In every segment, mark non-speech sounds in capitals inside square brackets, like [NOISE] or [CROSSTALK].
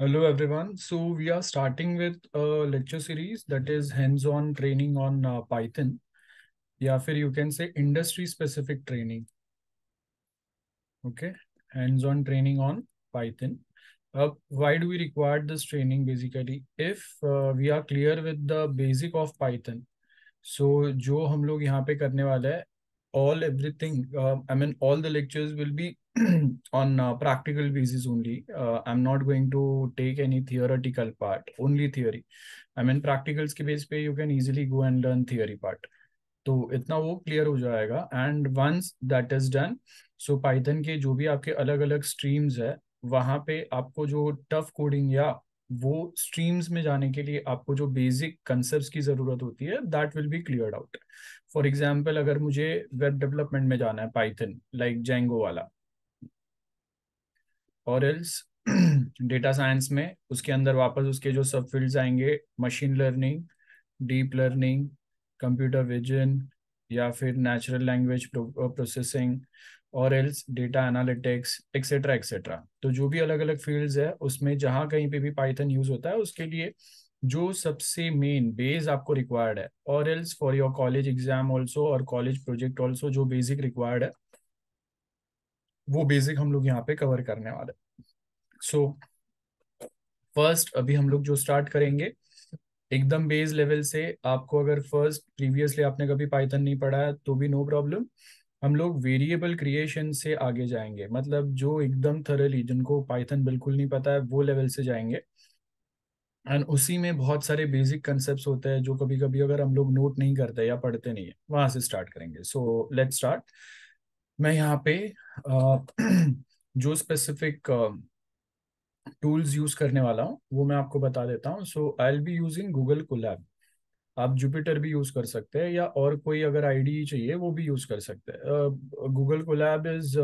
Hello, everyone. So we are starting with a lecture series that is hands-on training on uh, Python. Yeah, फिर you can say industry-specific training. Okay, hands-on training on Python. Uh, why do we require this training basically? If uh, we are clear with the basic of Python, so जो हम लोग यहाँ पे करने वाला है all everything uh, i mean all the lectures will be on uh, practical basis only uh, i'm not going to take any theoretical part only theory i mean practicals ke base pe you can easily go and learn theory part तो इतना वो clear हो जाएगा and once that is done so Python के जो भी आपके अलग अलग स्ट्रीम्स है वहाँ पे आपको जो टफ कोडिंग या वो स्ट्रीम्स में जाने के लिए आपको जो बेसिक कंसेप्ट की ज़रूरत होती है that will be clear out for example अगर मुझे वेब डेवलपमेंट में जाना है पाइथन लाइक जेंगो वाला और एल्स डेटा साइंस में उसके अंदर वापस उसके जो सब फील्ड आएंगे machine learning deep learning computer vision या फिर नेचुरल लैंग्वेज प्रोसेसिंग और else data analytics etcetera etcetera तो जो भी अलग अलग फील्ड्स है उसमें जहाँ कहीं पे भी पाइथन यूज होता है उसके लिए जो सबसे मेन बेस आपको रिक्वायर्ड है और else for your college exam also और कॉलेज प्रोजेक्ट ऑल्सो जो बेसिक रिक्वायर्ड है वो बेसिक हम लोग यहाँ पे कवर करने वाले सो so, फर्स्ट अभी हम लोग जो स्टार्ट करेंगे एकदम बेस लेवल से आपको अगर फर्स्ट प्रीवियसली आपने कभी पाइथन नहीं पढ़ा है तो भी नो प्रॉब्लम हम लोग वेरिएबल क्रिएशन से आगे जाएंगे मतलब जो एकदम थरली जिनको पाइथन बिल्कुल नहीं पता है वो लेवल से जाएंगे एंड उसी में बहुत सारे बेसिक कंसेप्ट होते हैं जो कभी कभी अगर हम लोग नोट नहीं करते या पढ़ते नहीं है वहां से स्टार्ट करेंगे सो लेट स्टार्ट मैं यहाँ पे [CLEARS THROAT] जो स्पेसिफिक टूल्स यूज करने वाला हूँ वो मैं आपको बता देता हूँ so I'll be using Google Colab आप जुपिटर भी यूज कर सकते हैं या और कोई अगर आईडी चाहिए वो भी यूज कर सकते हैं Google Colab is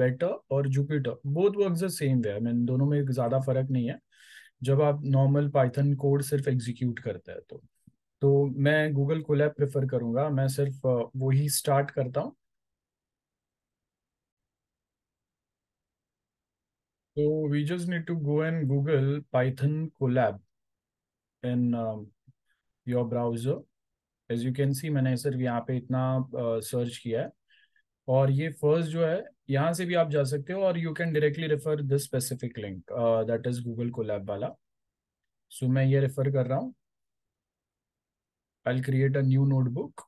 better और Jupyter both work the same way I mean दोनों में ज्यादा फर्क नहीं है जब आप नॉर्मल पाइथन कोड सिर्फ एग्जीक्यूट करते हैं तो तो मैं गूगल को लैब प्रेफर करूंगा मैं सिर्फ वो ही स्टार्ट करता हूँ तो we just need to go and Google Python Colab and your browser as you can see मैंने सिर्फ यहाँ पे इतना सर्च uh, किया है और ये फर्स्ट जो है यहाँ से भी आप जा सकते हो और you can directly refer this specific link that is Google Colab वाला सो मैं ये रेफर कर रहा हूँ I create a new notebook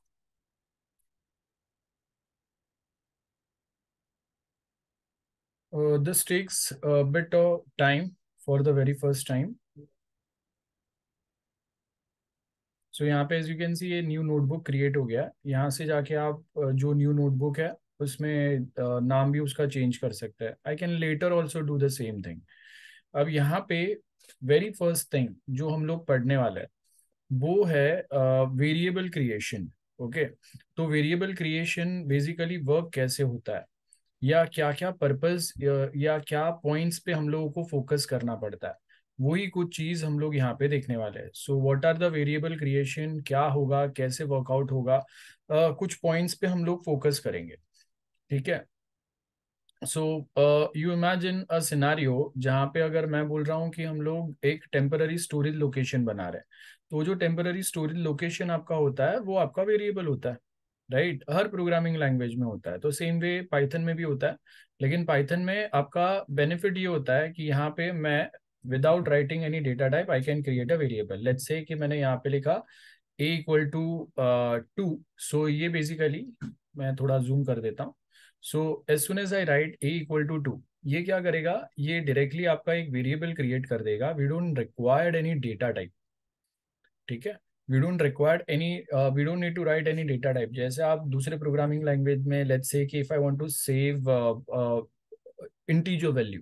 this takes bit time for the very first time so यहाँ पे एज यू कैन सी ये new notebook create हो गया है यहाँ से जाके आप जो न्यू नोटबुक है उसमें नाम भी उसका चेंज कर सकते हैं I can later also do the same thing अब यहाँ पे वेरी फर्स्ट थिंग जो हम लोग पढ़ने वाले हैं वो है वेरिएबल क्रिएशन ओके तो वेरिएबल क्रिएशन बेसिकली वर्क कैसे होता है या क्या क्या पर्पज या क्या पॉइंट्स पे हम लोगों को फोकस करना पड़ता है वही कुछ चीज हम लोग यहाँ पे देखने वाले हैं so what are the variable creation क्या होगा कैसे वर्कआउट होगा uh, कुछ पॉइंट्स पे हम लोग फोकस करेंगे ठीक है so you imagine a scenario जहाँ पे अगर मैं बोल रहा हूँ कि हम लोग एक टेम्पररी स्टोरेज लोकेशन बना रहे हैं तो जो टेम्पररी स्टोरेज लोकेशन आपका होता है वो आपका वेरिएबल होता है राइट right? हर प्रोग्रामिंग लैंग्वेज में होता है तो सेम वे पाइथन में भी होता है लेकिन पाइथन में आपका बेनिफिट ये होता है कि यहाँ पे मैं without writing any data type I can create a variable let's say कि मैंने यहाँ पे लिखा A equal to two so ये बेसिकली मैं थोड़ा जूम कर देता हूँ so as soon as I write A equal to two ये क्या करेगा ये डायरेक्टली आपका एक वेरिएबल क्रिएट कर देगा we don't required any data type ठीक है we don't required any we don't need to write any data type जैसे आप दूसरे प्रोग्रामिंग लैंग्वेज में लेट्स से कि value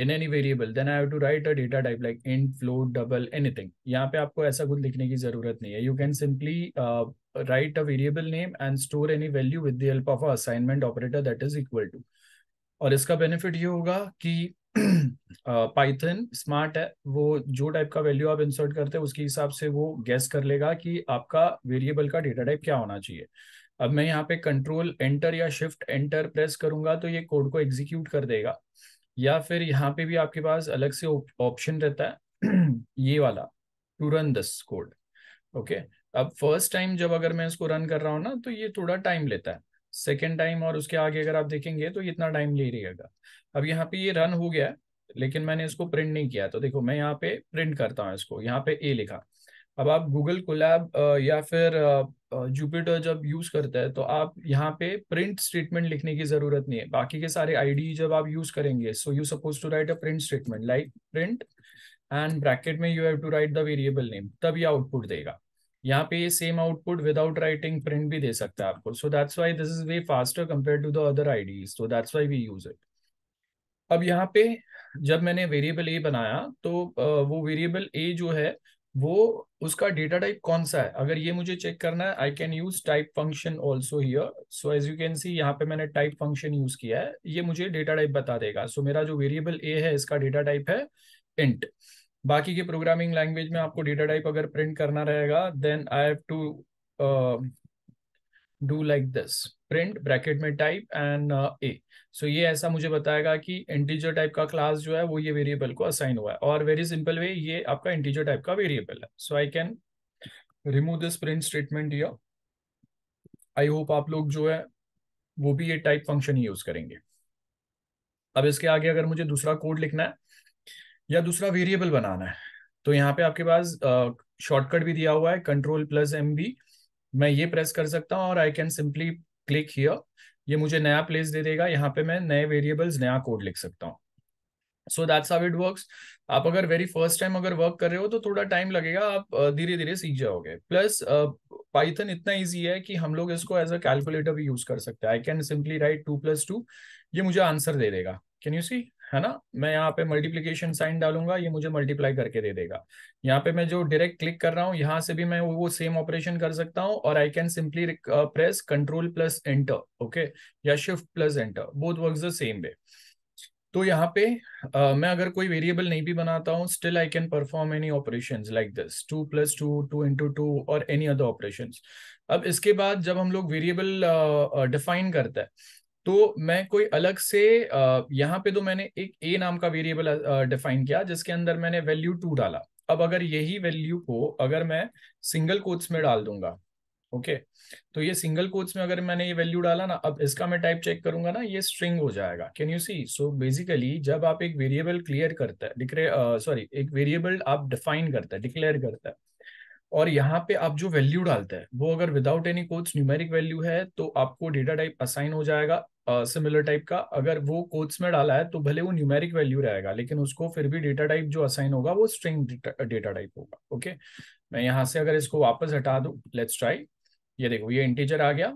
in any variable then I have to write a data type like int float double anything यहाँ पे आपको ऐसा कुछ लिखने की जरूरत नहीं है you can simply write a variable name and store any value with the help of a assignment operator that is equal to और इसका बेनिफिट ये होगा कि पाइथन [CLEARS THROAT] स्मार्ट uh, है वो जो टाइप का वैल्यू आप इंसर्ट करते हैं उसके हिसाब से वो गैस कर लेगा कि आपका वेरिएबल का डेटा टाइप क्या होना चाहिए अब मैं यहाँ पे कंट्रोल एंटर या शिफ्ट एंटर प्रेस करूंगा तो ये कोड को एग्जीक्यूट कर देगा या फिर यहाँ पे भी आपके पास अलग से ऑप्शन रहता है [CLEARS THROAT] ये वाला to run this code okay अब फर्स्ट टाइम जब अगर मैं इसको रन कर रहा हूँ ना तो ये थोड़ा टाइम लेता है सेकेंड टाइम और उसके आगे अगर आप देखेंगे तो इतना टाइम ले रहेगा अब यहाँ पे ये रन हो गया है लेकिन मैंने इसको प्रिंट नहीं किया तो देखो मैं यहाँ पे प्रिंट करता हूँ इसको यहाँ पे ए लिखा अब आप गूगल कोलैब या फिर जुपिटर जब यूज करते हैं तो आप यहाँ पे प्रिंट स्टेटमेंट लिखने की जरूरत नहीं है बाकी के सारे आईडी जब आप यूज करेंगे so you suppose to write a print statement like print and bracket में you have to write the variable name तब ये आउटपुट देगा यहाँ पे ये same output without writing print भी दे सकता है आपको so that's why this is way faster compare to the other IDE so that's why we use it अब यहाँ पे जब मैंने वेरिएबल ए बनाया तो वो वेरिएबल ए जो है वो उसका डेटा टाइप कौन सा है अगर ये मुझे चेक करना है I can use type function also here so as you can see यहाँ पे मैंने टाइप फंक्शन यूज किया है ये मुझे डेटा टाइप बता देगा सो so, मेरा जो वेरिएबल ए है इसका डेटा टाइप है इंट बाकी के प्रोग्रामिंग लैंग्वेज में आपको डेटा टाइप अगर प्रिंट करना रहेगा then I have to do like this print bracket में टाइप एंड ए सो ये ऐसा मुझे बताएगा कि इंटीजर टाइप का क्लास जो है वो ये वेरिएबल को असाइन हुआ है और वेरी सिंपल वे ये आपका इंटीजर टाइप का वेरिएबल है so I can remove this print statement या आई होप आप लोग जो है वो भी ये टाइप फंक्शन यूज करेंगे अब इसके आगे अगर मुझे दूसरा कोड लिखना है या दूसरा वेरिएबल बनाना है तो यहाँ पे आपके पास शॉर्टकट uh, भी दिया हुआ है कंट्रोल प्लस एम बी मैं ये प्रेस कर सकता हूँ और I can simply click here ये मुझे नया प्लेस दे देगा यहाँ पे मैं नए वेरिएबल्स नया कोड लिख सकता हूँ so that's how it works आप अगर वेरी फर्स्ट टाइम अगर वर्क कर रहे हो तो थोड़ा टाइम लगेगा आप धीरे धीरे सीख जाओगे प्लस पाइथन इतना ईजी है कि हम लोग इसको एज अ कैलकुलेटर भी यूज कर सकते हैं I can simply write two plus two ये मुझे आंसर दे देगा कैन यू सी है ना मैं यहाँ पे मल्टीप्लीकेशन साइन डालूंगा ये मुझे मल्टीप्लाई करके दे देगा यहाँ पे मैं जो डायरेक्ट क्लिक कर रहा हूँ यहाँ से भी मैं वो सेम ऑपरेशन कर सकता हूँ और I can simply press control plus enter okay या shift plus enter both work the same way तो यहाँ पे uh, मैं अगर कोई वेरिएबल नहीं भी बनाता हूँ still I can perform any operation like this two plus two two into two और एनी अदर ऑपरेशन अब इसके बाद जब हम लोग वेरिएबल डिफाइन uh, uh करते हैं तो मैं कोई अलग से यहाँ पे तो मैंने एक ए नाम का वेरिएबल डिफाइन किया जिसके अंदर मैंने वैल्यू टू डाला अब अगर यही वैल्यू को अगर मैं सिंगल कोट्स में डाल दूंगा ओके तो ये सिंगल कोट्स में अगर मैंने ये वैल्यू डाला ना अब इसका मैं टाइप चेक करूंगा ना ये स्ट्रिंग हो जाएगा can you see so basically जब आप एक वेरिएबल क्लियर करता है सॉरी एक वेरिएबल आप डिफाइन करता है डिक्लेयर करता है और यहाँ पे आप जो वैल्यू डालते हैं वो अगर without any quotes numeric value है तो आपको डेटा टाइप असाइन हो जाएगा सिमिलर uh, टाइप का अगर वो कोच में डाला है तो भले वो न्यूमेरिक वैल्यू रहेगा लेकिन उसको फिर भी डेटा टाइप जो असाइन होगा वो स्ट्रिंग डेटा टाइप होगा ओके मैं यहाँ से अगर इसको वापस हटा दू लेट्स ट्राई ये देखो ये इंटीजर आ गया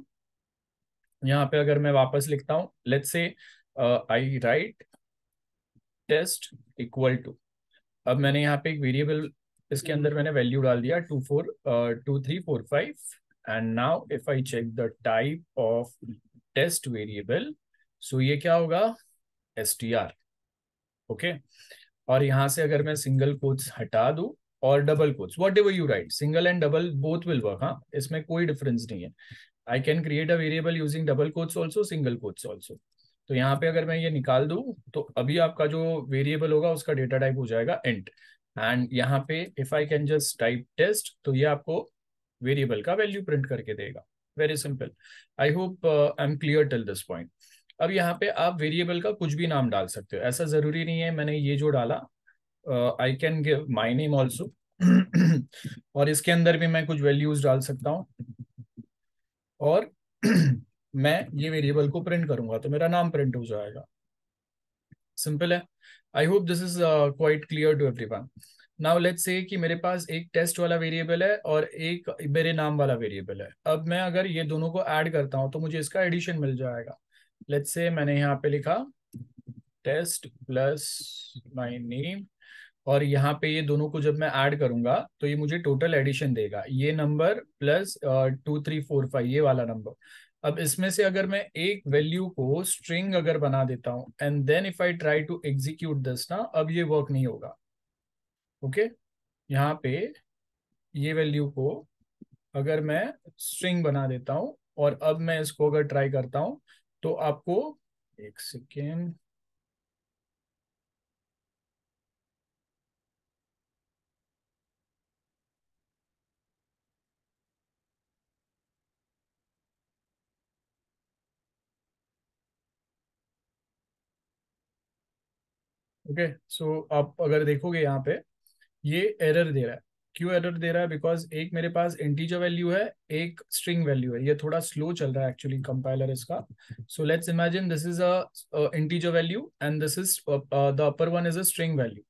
यहाँ पे अगर मैं वापस लिखता हूँ let's say I write test equal to अब मैंने यहाँ पे एक वेरिएबल इसके हम्म। अंदर मैंने वैल्यू डाल दिया two four two three four five and now if I check the type of test variable so ये क्या होगा एस टी आर ओके और यहां से अगर मैं सिंगल कोट्स हटा दू और double quotes whatever you write single and double both will work हाँ इसमें कोई डिफरेंस नहीं है I can create a variable using double quotes also single quotes also तो यहाँ पे अगर मैं ये निकाल दू तो अभी आपका जो वेरिएबल होगा उसका डेटा टाइप हो जाएगा एंट एंड यहाँ पे if I can just type test तो ये आपको वेरिएबल का वैल्यू प्रिंट करके देगा very simple I hope I am clear till this point अब यहाँ पे आप वेरिएबल का कुछ भी नाम डाल सकते हो ऐसा जरूरी नहीं है मैंने ये जो डाला I can give my name also और इसके अंदर भी मैं कुछ वैल्यूज डाल सकता हूँ और [CLEARS THROAT] मैं ये वेरिएबल को प्रिंट करूंगा तो मेरा नाम प्रिंट हो जाएगा सिंपल है I hope this is quite clear to one now let's say कि मेरे पास एक टेस्ट वाला वेरिएबल है और एक मेरे नाम वाला वेरिएबल है अब मैं अगर ये दोनों को ऐड करता हूँ तो मुझे इसका एडिशन मिल जाएगा लेट्स से मैंने यहाँ पे लिखा टेस्ट प्लस माई नेम और यहाँ पे ये दोनों को जब मैं ऐड करूंगा तो ये मुझे टोटल एडिशन देगा ये number plus two three four five ये वाला नंबर अब इसमें से अगर मैं एक वैल्यू को स्ट्रिंग अगर बना देता हूं and then if I try to execute this ना अब ये वर्क नहीं होगा ओके okay? यहाँ पे ये वैल्यू को अगर मैं स्ट्रिंग बना देता हूं और अब मैं इसको अगर ट्राई करता हूं तो आपको एक सेकेंड ओके सो आप अगर देखोगे यहाँ पे ये एरर दे रहा है क्यों एरर दे रहा है बिकॉज एक मेरे पास इंटीजर वैल्यू है एक स्ट्रिंग वैल्यू है ये थोड़ा स्लो चल रहा है एक्चुअली कंपाइलर इसका so let's imagine this is a integer value and this is the upper one is a string value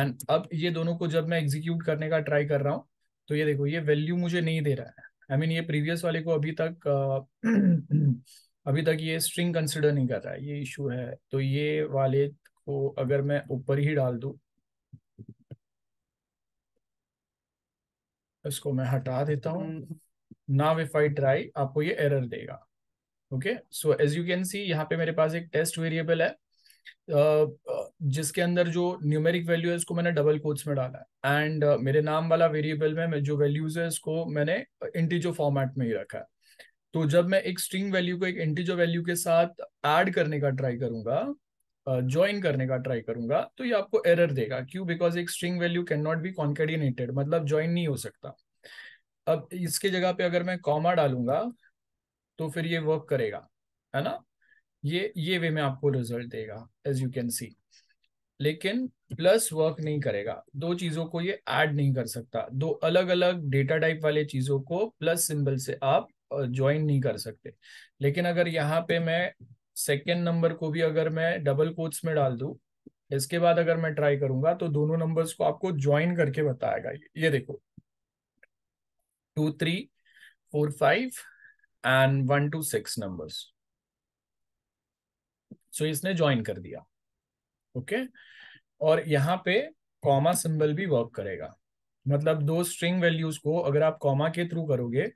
and अब ये दोनों को जब मैं एग्जीक्यूट करने का ट्राई कर रहा हूँ तो ये देखो ये वैल्यू मुझे नहीं दे रहा है आई I मीन mean, ये प्रीवियस वाले को अभी तक uh, [CLEARS THROAT] अभी तक ये स्ट्रिंग कंसिडर नहीं कर रहा है ये इशू है तो ये वाले तो अगर मैं ऊपर ही डाल दू इसको मैं हटा देता हूं नाव विफ आई ट्राई आपको ये एरर देगा okay so as you can see यहाँ पे मेरे पास एक टेस्ट वेरिएबल है जिसके अंदर जो न्यूमेरिक वैल्यू है उसको मैंने डबल कोट्स में डाला है एंड मेरे नाम वाला वेरिएबल में जो वैल्यूज है उसको मैंने इंटीजो फॉर्मेट में ही रखा है तो जब मैं एक स्ट्रिंग वैल्यू को एक इंटीजो वैल्यू के साथ ऐड करने का ट्राई करूंगा ज्वाइन करने का ट्राई करूंगा तो ये आपको एरर देगा क्यों बिकॉज एक string value can not be concatenated मतलब ज्वाइन नहीं हो सकता अब इसके जगह पे अगर मैं कॉमा डालूंगा तो फिर ये वर्क करेगा है ना ये ये वे में आपको रिजल्ट देगा एज यू कैन सी लेकिन प्लस वर्क नहीं करेगा दो चीजों को ये ऐड नहीं कर सकता दो अलग अलग डेटा टाइप वाले चीजों को प्लस सिंबल से आप ज्वाइन नहीं कर सकते लेकिन अगर यहाँ पे मैं सेकेंड नंबर को भी अगर मैं डबल कोट्स में डाल दू इसके बाद अगर मैं ट्राई करूंगा तो दोनों नंबर्स को आपको ज्वाइन करके बताएगा ये ये देखो two three four five and one two six numbers so इसने ज्वाइन कर दिया ओके okay? और यहाँ पे कॉमा सिंबल भी वर्क करेगा मतलब दो स्ट्रिंग वैल्यूज को अगर आप कॉमा के थ्रू करोगे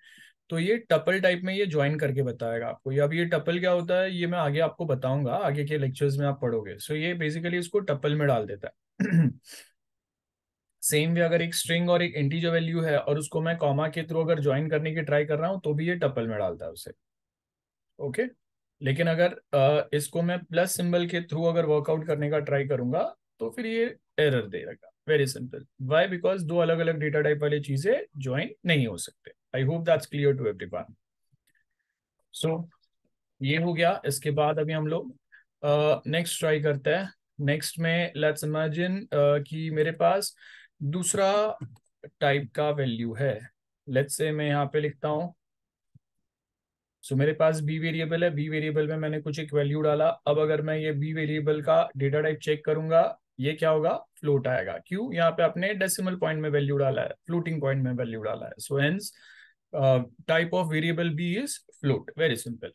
तो ये टपल टाइप में ये ज्वाइन करके बताएगा आपको ये अब ये टपल क्या होता है ये मैं आगे आपको बताऊंगा आगे के लेक्चर्स में आप पढ़ोगे सो so ये बेसिकली इसको टपल में डाल देता है सेम [CLEARS THROAT] वे अगर एक स्ट्रिंग और एक इंटीजर वैल्यू है और उसको मैं कॉमा के थ्रू अगर ज्वाइन करने की ट्राई कर रहा हूँ तो भी ये टपल में डालता है उसे ओके लेकिन अगर इसको मैं प्लस सिंबल के थ्रू अगर वर्कआउट करने का ट्राई करूंगा तो फिर ये एरर देगा वेरी सिंपल वाई बिकॉज दो अलग अलग डेटा टाइप वाली चीजें ज्वाइन नहीं हो सकते I hope that's clear to everyone so ये हो गया इसके बाद अभी हम लोग नेक्स्ट uh, ट्राई करते हैं नेक्स्ट में लेट्स इमेजिन uh, कि मेरे पास दूसरा टाइप का वैल्यू है लेट्स से मैं यहाँ पे लिखता हूँ सो so, मेरे पास बी वेरिएबल है बी वेरिएबल में मैंने कुछ एक वैल्यू डाला अब अगर मैं ये बी वेरिएबल का डेटा टाइप चेक करूंगा ये क्या होगा फ्लोट आएगा क्यों यहाँ पे आपने डेसिमल पॉइंट में वैल्यू डाला है फ्लोटिंग पॉइंट में वैल्यू डाला है so so, hence type of variable B is float very simple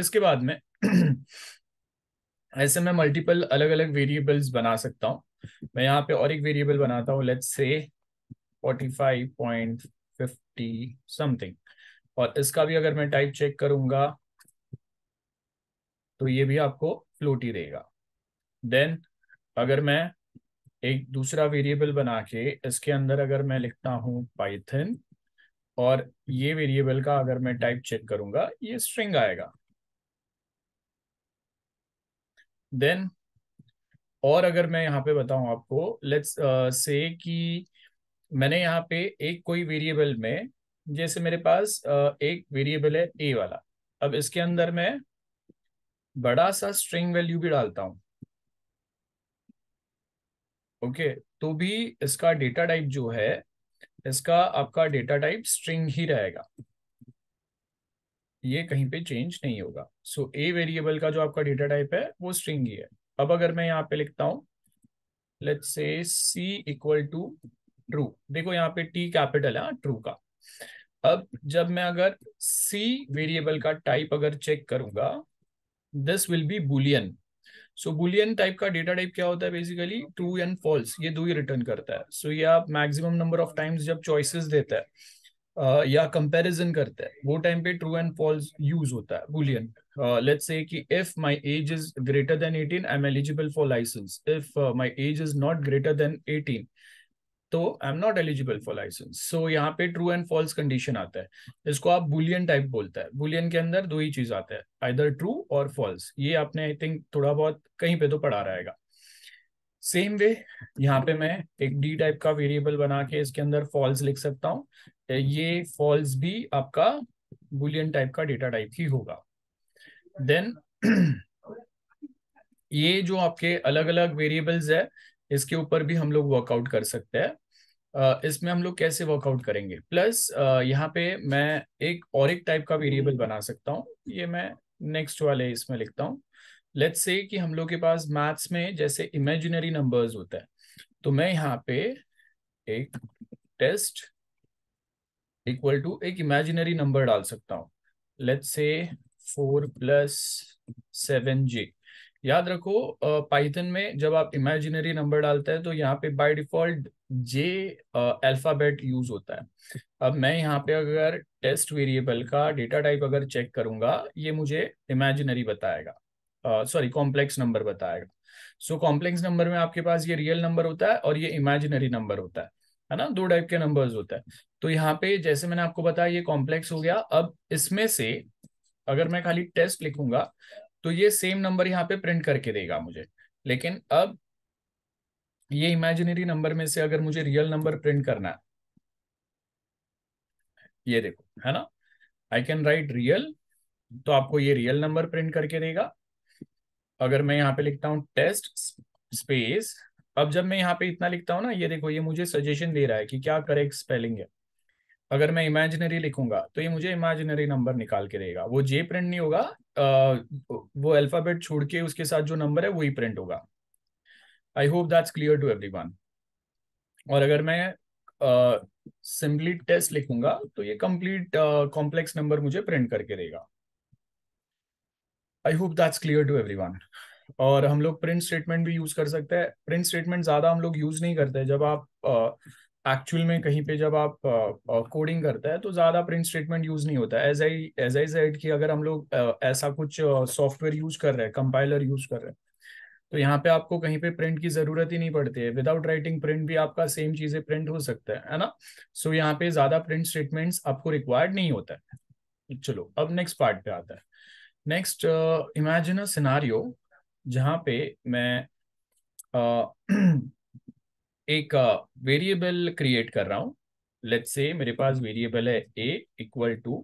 इसके बाद में [CLEARS THROAT] ऐसे मैं मल्टीपल अलग अलग वेरिएबल्स बना सकता हूँ मैं यहाँ पे और एक वेरिएबल बनाता हूँ लेट्स से 45.50 समथिंग और इसका भी अगर मैं टाइप चेक करूंगा तो ये भी आपको फ्लोट ही रहेगा देन अगर मैं एक दूसरा वेरिएबल बना के इसके अंदर अगर मैं लिखता हूँ पाइथन और ये वेरिएबल का अगर मैं टाइप चेक करूंगा ये स्ट्रिंग आएगा देन और अगर मैं यहाँ पे बताऊं आपको लेट्स से uh, कि मैंने यहाँ पे एक कोई वेरिएबल में जैसे मेरे पास uh, एक वेरिएबल है ए वाला अब इसके अंदर मैं बड़ा सा स्ट्रिंग वैल्यू भी डालता हूं ओके okay, तो भी इसका डेटा टाइप जो है इसका आपका डेटा टाइप स्ट्रिंग ही रहेगा ये कहीं पे चेंज नहीं होगा सो ए वेरिएबल का जो आपका डेटा टाइप है वो स्ट्रिंग ही है अब अगर मैं यहाँ पे लिखता हूं लेट से सी इक्वल टू ट्रू देखो यहाँ पे टी कैपिटल है ट्रू हाँ, का अब जब मैं अगर सी वेरिएबल का टाइप अगर चेक करूंगा this will be boolean so boolean type का डेटा टाइप क्या होता है बेसिकली ट्रू एंड फॉल्स ये दो ही रिटर्न करता है सो so, ये आप मैक्सिमम नंबर ऑफ टाइम्स जब चॉइसेस देता है Uh, या कंपैरिजन करता है वो टाइम पे ट्रू एंड फॉल्स यूज होता है बुलियन लेट्स से कि if my age is greater than 18 I am eligible for license if my age is not greater than 18 तो I am not eligible for license so यहाँ पे true and false condition आता है इसको आप Boolean type बोलता है Boolean के अंदर दो ही चीज आता है आइदर ट्रू और फॉल्स ये आपने आई थिंक थोड़ा बहुत कहीं पे तो पढ़ा रहेगा सेम वे यहाँ पे मैं एक डी टाइप का वेरिएबल बना के इसके अंदर फॉल्स लिख सकता हूँ ये फॉल्स भी आपका बुलियन टाइप का डेटा टाइप ही होगा देन ये जो आपके अलग अलग वेरिएबल्स है इसके ऊपर भी हम लोग वर्कआउट कर सकते हैं इसमें हम लोग कैसे वर्कआउट करेंगे प्लस यहाँ पे मैं एक और एक टाइप का वेरिएबल hmm. बना सकता हूँ ये मैं नेक्स्ट वाले इसमें लिखता हूँ लेट्स से कि हम लोग के पास मैथ्स में जैसे इमेजिनरी नंबर्स होता है तो मैं यहाँ पे एक टेस्ट इक्वल टू एक इमेजिनरी नंबर डाल सकता हूँ लेट्स से फोर प्लस सेवन जे याद रखो पाइथन में जब आप इमेजिनरी नंबर डालते हैं तो यहाँ पे by default J alphabet use होता है अब मैं यहाँ पे अगर टेस्ट वेरिएबल का डेटा टाइप अगर चेक करूंगा ये मुझे इमेजिनरी बताएगा सॉरी कॉम्प्लेक्स नंबर बताएगा सो कॉम्प्लेक्स नंबर में आपके पास ये रियल नंबर होता है और ये इमेजिनरी नंबर होता है है ना दो टाइप के नंबर्स होता है तो यहाँ पे जैसे मैंने आपको बताया ये कॉम्प्लेक्स हो गया अब इसमें से अगर मैं खाली टेस्ट लिखूंगा तो ये सेम नंबर यहाँ पे प्रिंट करके देगा मुझे लेकिन अब ये इमेजिनरी नंबर में से अगर मुझे रियल नंबर प्रिंट करना है ये देखो है ना आई कैन राइट रियल तो आपको ये रियल नंबर प्रिंट करके देगा अगर मैं यहाँ पे लिखता हूं टेस्ट स्पेस अब जब मैं यहाँ पे इतना लिखता हूं ना ये देखो ये मुझे सजेशन दे रहा है कि क्या करेक्ट स्पेलिंग है अगर मैं इमेजिनरी लिखूंगा तो ये मुझे इमेजिनरी नंबर निकाल के देगा वो जे प्रिंट नहीं होगा वो अल्फाबेट छोड़ के उसके साथ जो नंबर है वही प्रिंट होगा I hope that's clear to every और अगर मैं सिंपली टेस्ट लिखूंगा तो ये कंप्लीट कॉम्प्लेक्स नंबर मुझे प्रिंट करके देगा I hope that's clear to every और हम लोग प्रिंट स्टेटमेंट भी यूज कर सकते हैं प्रिंट स्टेटमेंट ज्यादा हम लोग यूज नहीं करते जब आप uh, एक्चुअल में कहीं पे जब आप कोडिंग uh, uh, करता है तो ज़्यादा प्रिंट स्टेटमेंट यूज़ नहीं होता as I as I said कि अगर हम लोग uh, ऐसा कुछ सॉफ्टवेयर यूज़ कर रहे हैं कंपाइलर यूज़ कर रहे हैं तो यहाँ पे आपको कहीं पे प्रिंट की ज़रूरत ही नहीं पड़ती है विदाउट राइटिंग प्रिंट भी आपका सेम चीज़ें प्रिंट हो सकता है है ना सो so, यहाँ पे ज़्यादा प्रिंट स्टेटमेंट्स आपको रिक्वायर्ड नहीं होता है चलो अब नेक्स्ट पार्ट पे आता है नेक्स्ट इमेजिन अ सिनारियो जहाँ पे मैं [CLEARS THROAT] एक वेरिएबल uh, क्रिएट कर रहा हूं लेट्स से मेरे पास वेरिएबल है ए इक्वल टू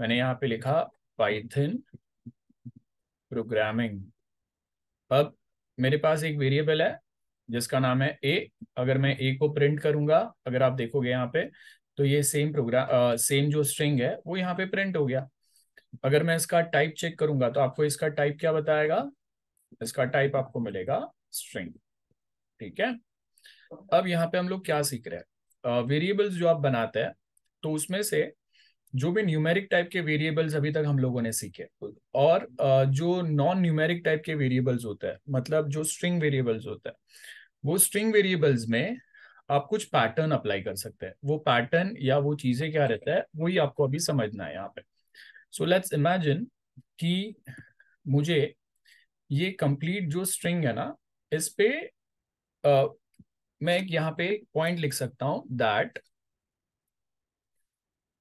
मैंने यहाँ पे लिखा पाइथन प्रोग्रामिंग अब मेरे पास एक वेरिएबल है जिसका नाम है ए अगर मैं ए को प्रिंट करूंगा अगर आप देखोगे यहाँ पे तो ये सेम प्रोग्राम सेम जो स्ट्रिंग है वो यहाँ पे प्रिंट हो गया अगर मैं इसका टाइप चेक करूंगा तो आपको इसका टाइप क्या बताएगा इसका टाइप आपको मिलेगा स्ट्रिंग ठीक है अब यहाँ पे हम लोग क्या सीख रहे हैं वेरिएबल्स जो आप बनाते हैं तो उसमें से जो भी न्यूमेरिक टाइप के वेरिएबल्स अभी तक हम लोगों ने सीखे और जो नॉन न्यूमेरिक टाइप के वेरिएबल्स होते हैं मतलब जो स्ट्रिंग वेरिएबल्स होते हैं वो स्ट्रिंग वेरिएबल्स में आप कुछ पैटर्न अप्लाई कर सकते हैं वो पैटर्न या वो चीजें क्या रहता है वही आपको अभी समझना है यहाँ पे सो लेट्स इमेजिन कि मुझे ये कंप्लीट जो स्ट्रिंग है ना इस पे मैं एक यहाँ पे पॉइंट लिख सकता हूं that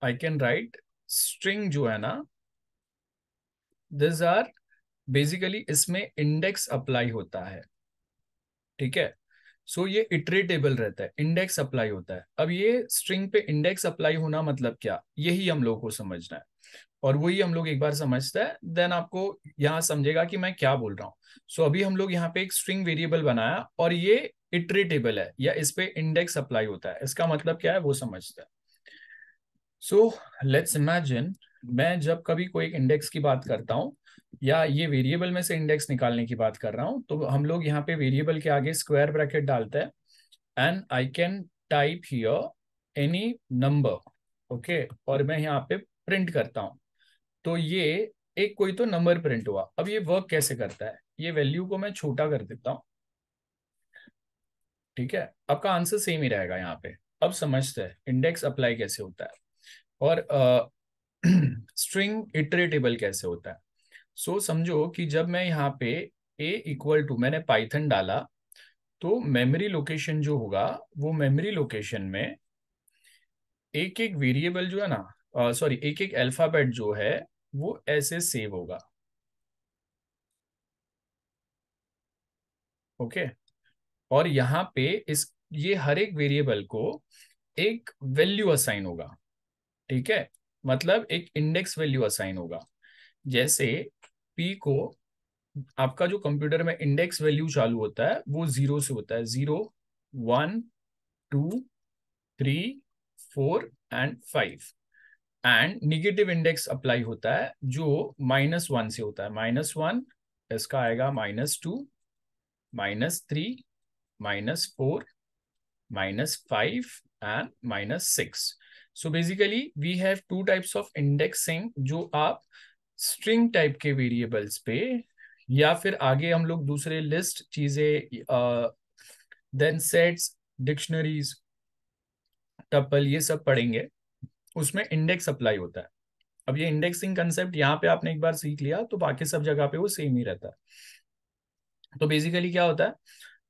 I can write string जो है ना दिस आर बेसिकली इसमें इंडेक्स अप्लाई होता है ठीक है सो so, ये इटरेटेबल रहता है इंडेक्स अप्लाई होता है अब ये स्ट्रिंग पे इंडेक्स अप्लाई होना मतलब क्या यही हम लोगों को समझना है और वही हम लोग एक बार समझता है देन आपको यहां समझेगा कि मैं क्या बोल रहा हूँ सो so, अभी हम लोग यहाँ पे एक स्ट्रिंग वेरिएबल बनाया और ये इटरेटेबल है या इस पे इंडेक्स अप्लाई होता है इसका मतलब क्या है वो समझता है सो लेट्स इमेजिन मैं जब कभी कोई इंडेक्स की बात करता हूँ या ये वेरिएबल में से इंडेक्स निकालने की बात कर रहा हूँ तो हम लोग यहाँ पे वेरिएबल के आगे स्क्वायर ब्रैकेट डालते हैं and I can type here any number okay और मैं यहाँ पे प्रिंट करता हूँ तो ये एक कोई तो नंबर प्रिंट हुआ अब ये वर्क कैसे करता है ये वैल्यू को मैं छोटा कर देता हूँ ठीक है आपका आंसर सेम ही रहेगा यहाँ पे अब समझते हैं इंडेक्स अप्लाई कैसे होता है और स्ट्रिंग uh, इटरेटेबल कैसे होता है सो so, समझो कि जब मैं यहाँ पे ए इक्वल टू मैंने पाइथन डाला तो मेमोरी लोकेशन जो होगा वो मेमोरी लोकेशन में एक एक वेरिएबल जो है ना सॉरी uh, एक एक अल्फाबेट जो है वो ऐसे सेव होगा ओके okay? और यहाँ पे इस ये हर एक वेरिएबल को एक वैल्यू असाइन होगा ठीक है मतलब एक इंडेक्स वैल्यू असाइन होगा जैसे पी को आपका जो कंप्यूटर में इंडेक्स वैल्यू चालू होता है वो जीरो से होता है zero one two three four and five and negative index apply होता है जो माइनस वन से होता है माइनस वन इसका आएगा minus two minus three minus 4, minus 5 and minus 6. So basically we have two types of indexing जो आप string type के variables पे या फिर आगे हम लोग दूसरे list चीजें then sets, dictionaries, tuple ये सब पढ़ेंगे उसमें index apply होता है अब ये indexing concept यहाँ पे आपने एक बार सीख लिया तो बाकी सब जगह पे वो same ही रहता है तो basically क्या होता है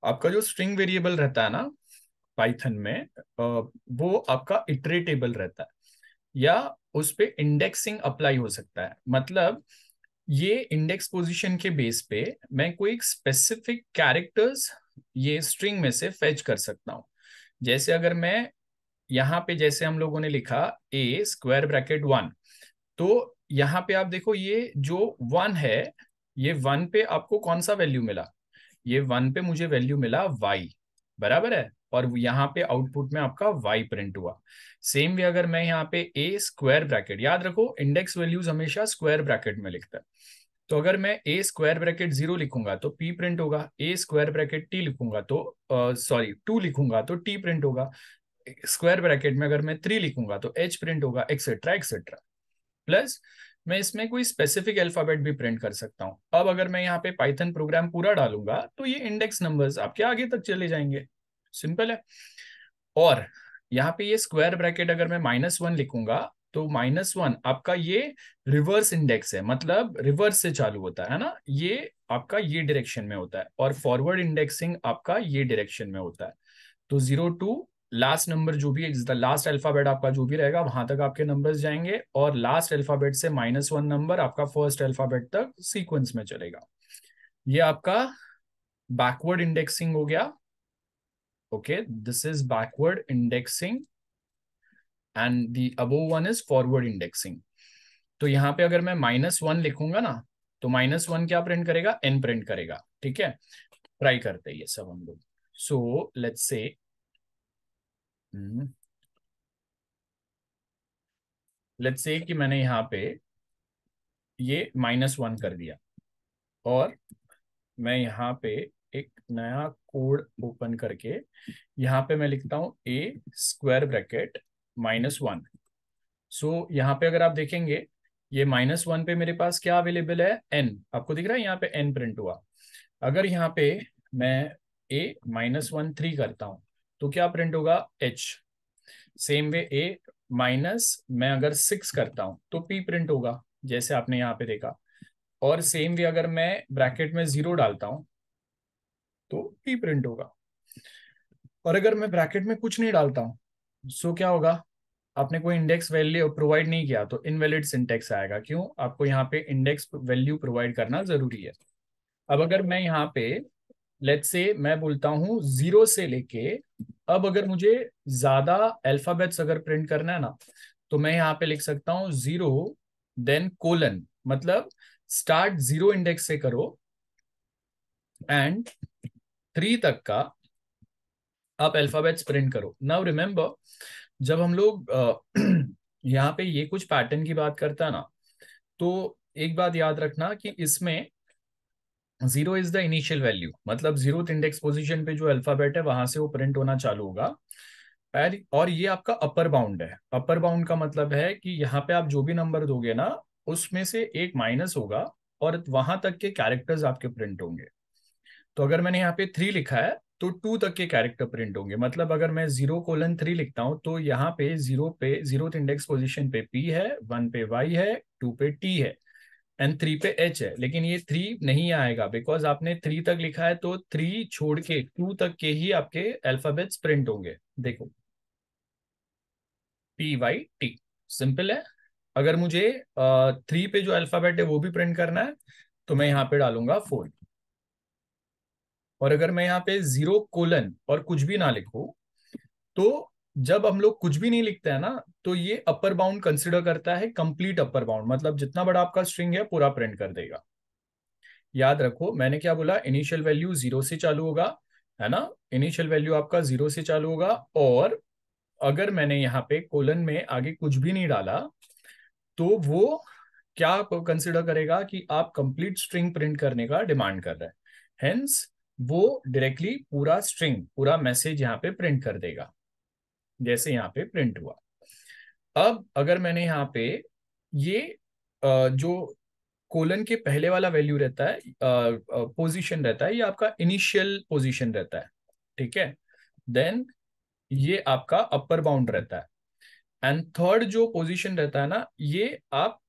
आपका जो स्ट्रिंग वेरिएबल रहता है ना पाइथन में वो आपका इटरेटेबल रहता है या उस पर इंडेक्सिंग अप्लाई हो सकता है मतलब ये इंडेक्स पोजीशन के बेस पे मैं कोई एक स्पेसिफिक कैरेक्टर्स ये स्ट्रिंग में से फेच कर सकता हूँ जैसे अगर मैं यहाँ पे जैसे हम लोगों ने लिखा ए स्क्वायर ब्रैकेट वन तो यहाँ पे आप देखो ये जो वन है ये वन पे आपको कौन सा वैल्यू मिला ये वन पे मुझे वैल्यू मिला वाई बराबर है और यहाँ पे आउटपुट में आपका वाई प्रिंट हुआ सेम वे अगर मैं यहाँ पे ए स्क्वायर ब्रैकेट याद रखो इंडेक्स वैल्यूज हमेशा स्क्वायर ब्रैकेट में लिखता है तो अगर मैं ए स्क्वायर ब्रैकेट जीरो लिखूंगा तो पी प्रिंट होगा ए स्क्वायर ब्रैकेट टी लिखूंगा तो सॉरी टू लिखूंगा तो टी प्रिंट होगा स्क्वायर ब्रैकेट में अगर मैं थ्री लिखूंगा तो एच प्रिंट होगा एक्सेट्रा एक्सेट्रा प्लस मैं इसमें कोई स्पेसिफिक अल्फाबेट भी प्रिंट कर सकता हूँ अब अगर मैं यहाँ पे पाइथन प्रोग्राम पूरा डालूंगा तो ये इंडेक्स नंबर्स आपके आगे तक चले जाएंगे सिंपल है और यहाँ पे ये स्क्वायर ब्रैकेट अगर मैं माइनस वन लिखूंगा तो माइनस वन आपका ये रिवर्स इंडेक्स है मतलब रिवर्स से चालू होता है ना ये आपका ये डायरेक्शन में होता है और फॉरवर्ड इंडेक्सिंग आपका ये डायरेक्शन में होता है तो जीरो टू लास्ट नंबर जो भी द लास्ट अल्फाबेट आपका जो भी रहेगा वहां तक आपके नंबर्स जाएंगे और लास्ट अल्फाबेट से माइनस वन नंबर आपका फर्स्ट अल्फाबेट तक सीक्वेंस में चलेगा ये आपका बैकवर्ड इंडेक्सिंग हो गया okay this is backward indexing and the above one is forward indexing तो यहां पे अगर मैं माइनस वन लिखूंगा ना तो माइनस वन क्या प्रिंट करेगा एन प्रिंट करेगा ठीक है ट्राई करते ये सब हम लोग सो लेट्स से लेट्स हम्म। से कि मैंने यहां पे ये माइनस वन कर दिया और मैं यहाँ पे एक नया कोड ओपन करके यहाँ पे मैं लिखता हूं A square bracket minus one so यहाँ पे अगर आप देखेंगे ये माइनस वन पे मेरे पास क्या अवेलेबल है एन आपको दिख रहा है यहाँ पे एन प्रिंट हुआ अगर यहाँ पे मैं ए माइनस वन थ्री करता हूं तो क्या प्रिंट होगा H same way A minus मैं अगर सिक्स करता हूं तो पी प्रिंट होगा जैसे आपने यहां पे देखा और सेम वे अगर मैं ब्रैकेट में जीरो डालता हूं तो पी प्रिंट होगा और अगर मैं ब्रैकेट में कुछ नहीं डालता हूं सो क्या होगा आपने कोई इंडेक्स वैल्यू प्रोवाइड नहीं किया तो इनवैलिड सिंटेक्स आएगा क्यों आपको यहाँ पे इंडेक्स वैल्यू प्रोवाइड करना जरूरी है अब अगर मैं यहाँ पे लेट से मैं बोलता हूँ जीरो से लेके अब अगर मुझे ज्यादा अल्फाबेट्स अगर प्रिंट करना है ना तो मैं यहाँ पे लिख सकता हूँ जीरो देन कोलन मतलब स्टार्ट जीरो इंडेक्स से करो एंड थ्री तक का आप अल्फाबेट्स प्रिंट करो नाउ रिमेम्बर जब हम लोग [CLEARS THROAT] यहाँ पे ये कुछ पैटर्न की बात करता है ना तो एक बात याद रखना कि इसमें zero is the initial value मतलब जीरो इंडेक्स पोजिशन पे जो अल्फाबेट है वहां से वो प्रिंट होना चालू होगा और ये आपका अपर बाउंड है अपर बाउंड का मतलब है कि यहाँ पे आप जो भी नंबर दोगे ना उसमें से एक माइनस होगा और वहां तक के कैरेक्टर्स आपके प्रिंट होंगे तो अगर मैंने यहाँ पे थ्री लिखा है तो टू तक के कैरेक्टर प्रिंट होंगे मतलब अगर मैं जीरो कोलन थ्री लिखता हूँ तो यहाँ पे जीरो पे जीरो इंडेक्स पोजिशन पे पी है वन पे वाई है टू पे टी है एंड थ्री पे एच है लेकिन ये थ्री नहीं आएगा बिकॉज आपने थ्री तक लिखा है तो थ्री छोड़ के टू तक के ही आपके अल्फाबेट्स प्रिंट होंगे देखो पी वाई टी सिंपल है अगर मुझे थ्री पे जो अल्फाबेट है वो भी प्रिंट करना है तो मैं यहाँ पे डालूंगा फोर और अगर मैं यहाँ पे जीरो कोलन और कुछ भी ना लिखू तो जब हम लोग कुछ भी नहीं लिखते हैं ना तो ये अपर बाउंड कंसिडर करता है कंप्लीट अपर बाउंड मतलब जितना बड़ा आपका स्ट्रिंग है पूरा प्रिंट कर देगा याद रखो मैंने क्या बोला इनिशियल वैल्यू जीरो से चालू होगा है ना इनिशियल वैल्यू आपका जीरो से चालू होगा और अगर मैंने यहाँ पे कोलन में आगे कुछ भी नहीं डाला तो वो क्या कंसिडर करेगा कि आप कंप्लीट स्ट्रिंग प्रिंट करने का डिमांड कर रहे हैं हेंस वो डायरेक्टली पूरा स्ट्रिंग पूरा मैसेज यहाँ पे प्रिंट कर देगा जैसे यहाँ पे प्रिंट हुआ अब अगर मैंने यहाँ पे ये जो कोलन के पहले वाला वैल्यू रहता है पोजीशन रहता है ये आपका इनिशियल पोजीशन रहता है ठीक है देन ये आपका अपर बाउंड रहता है एंड थर्ड जो पोजीशन रहता है ना ये आप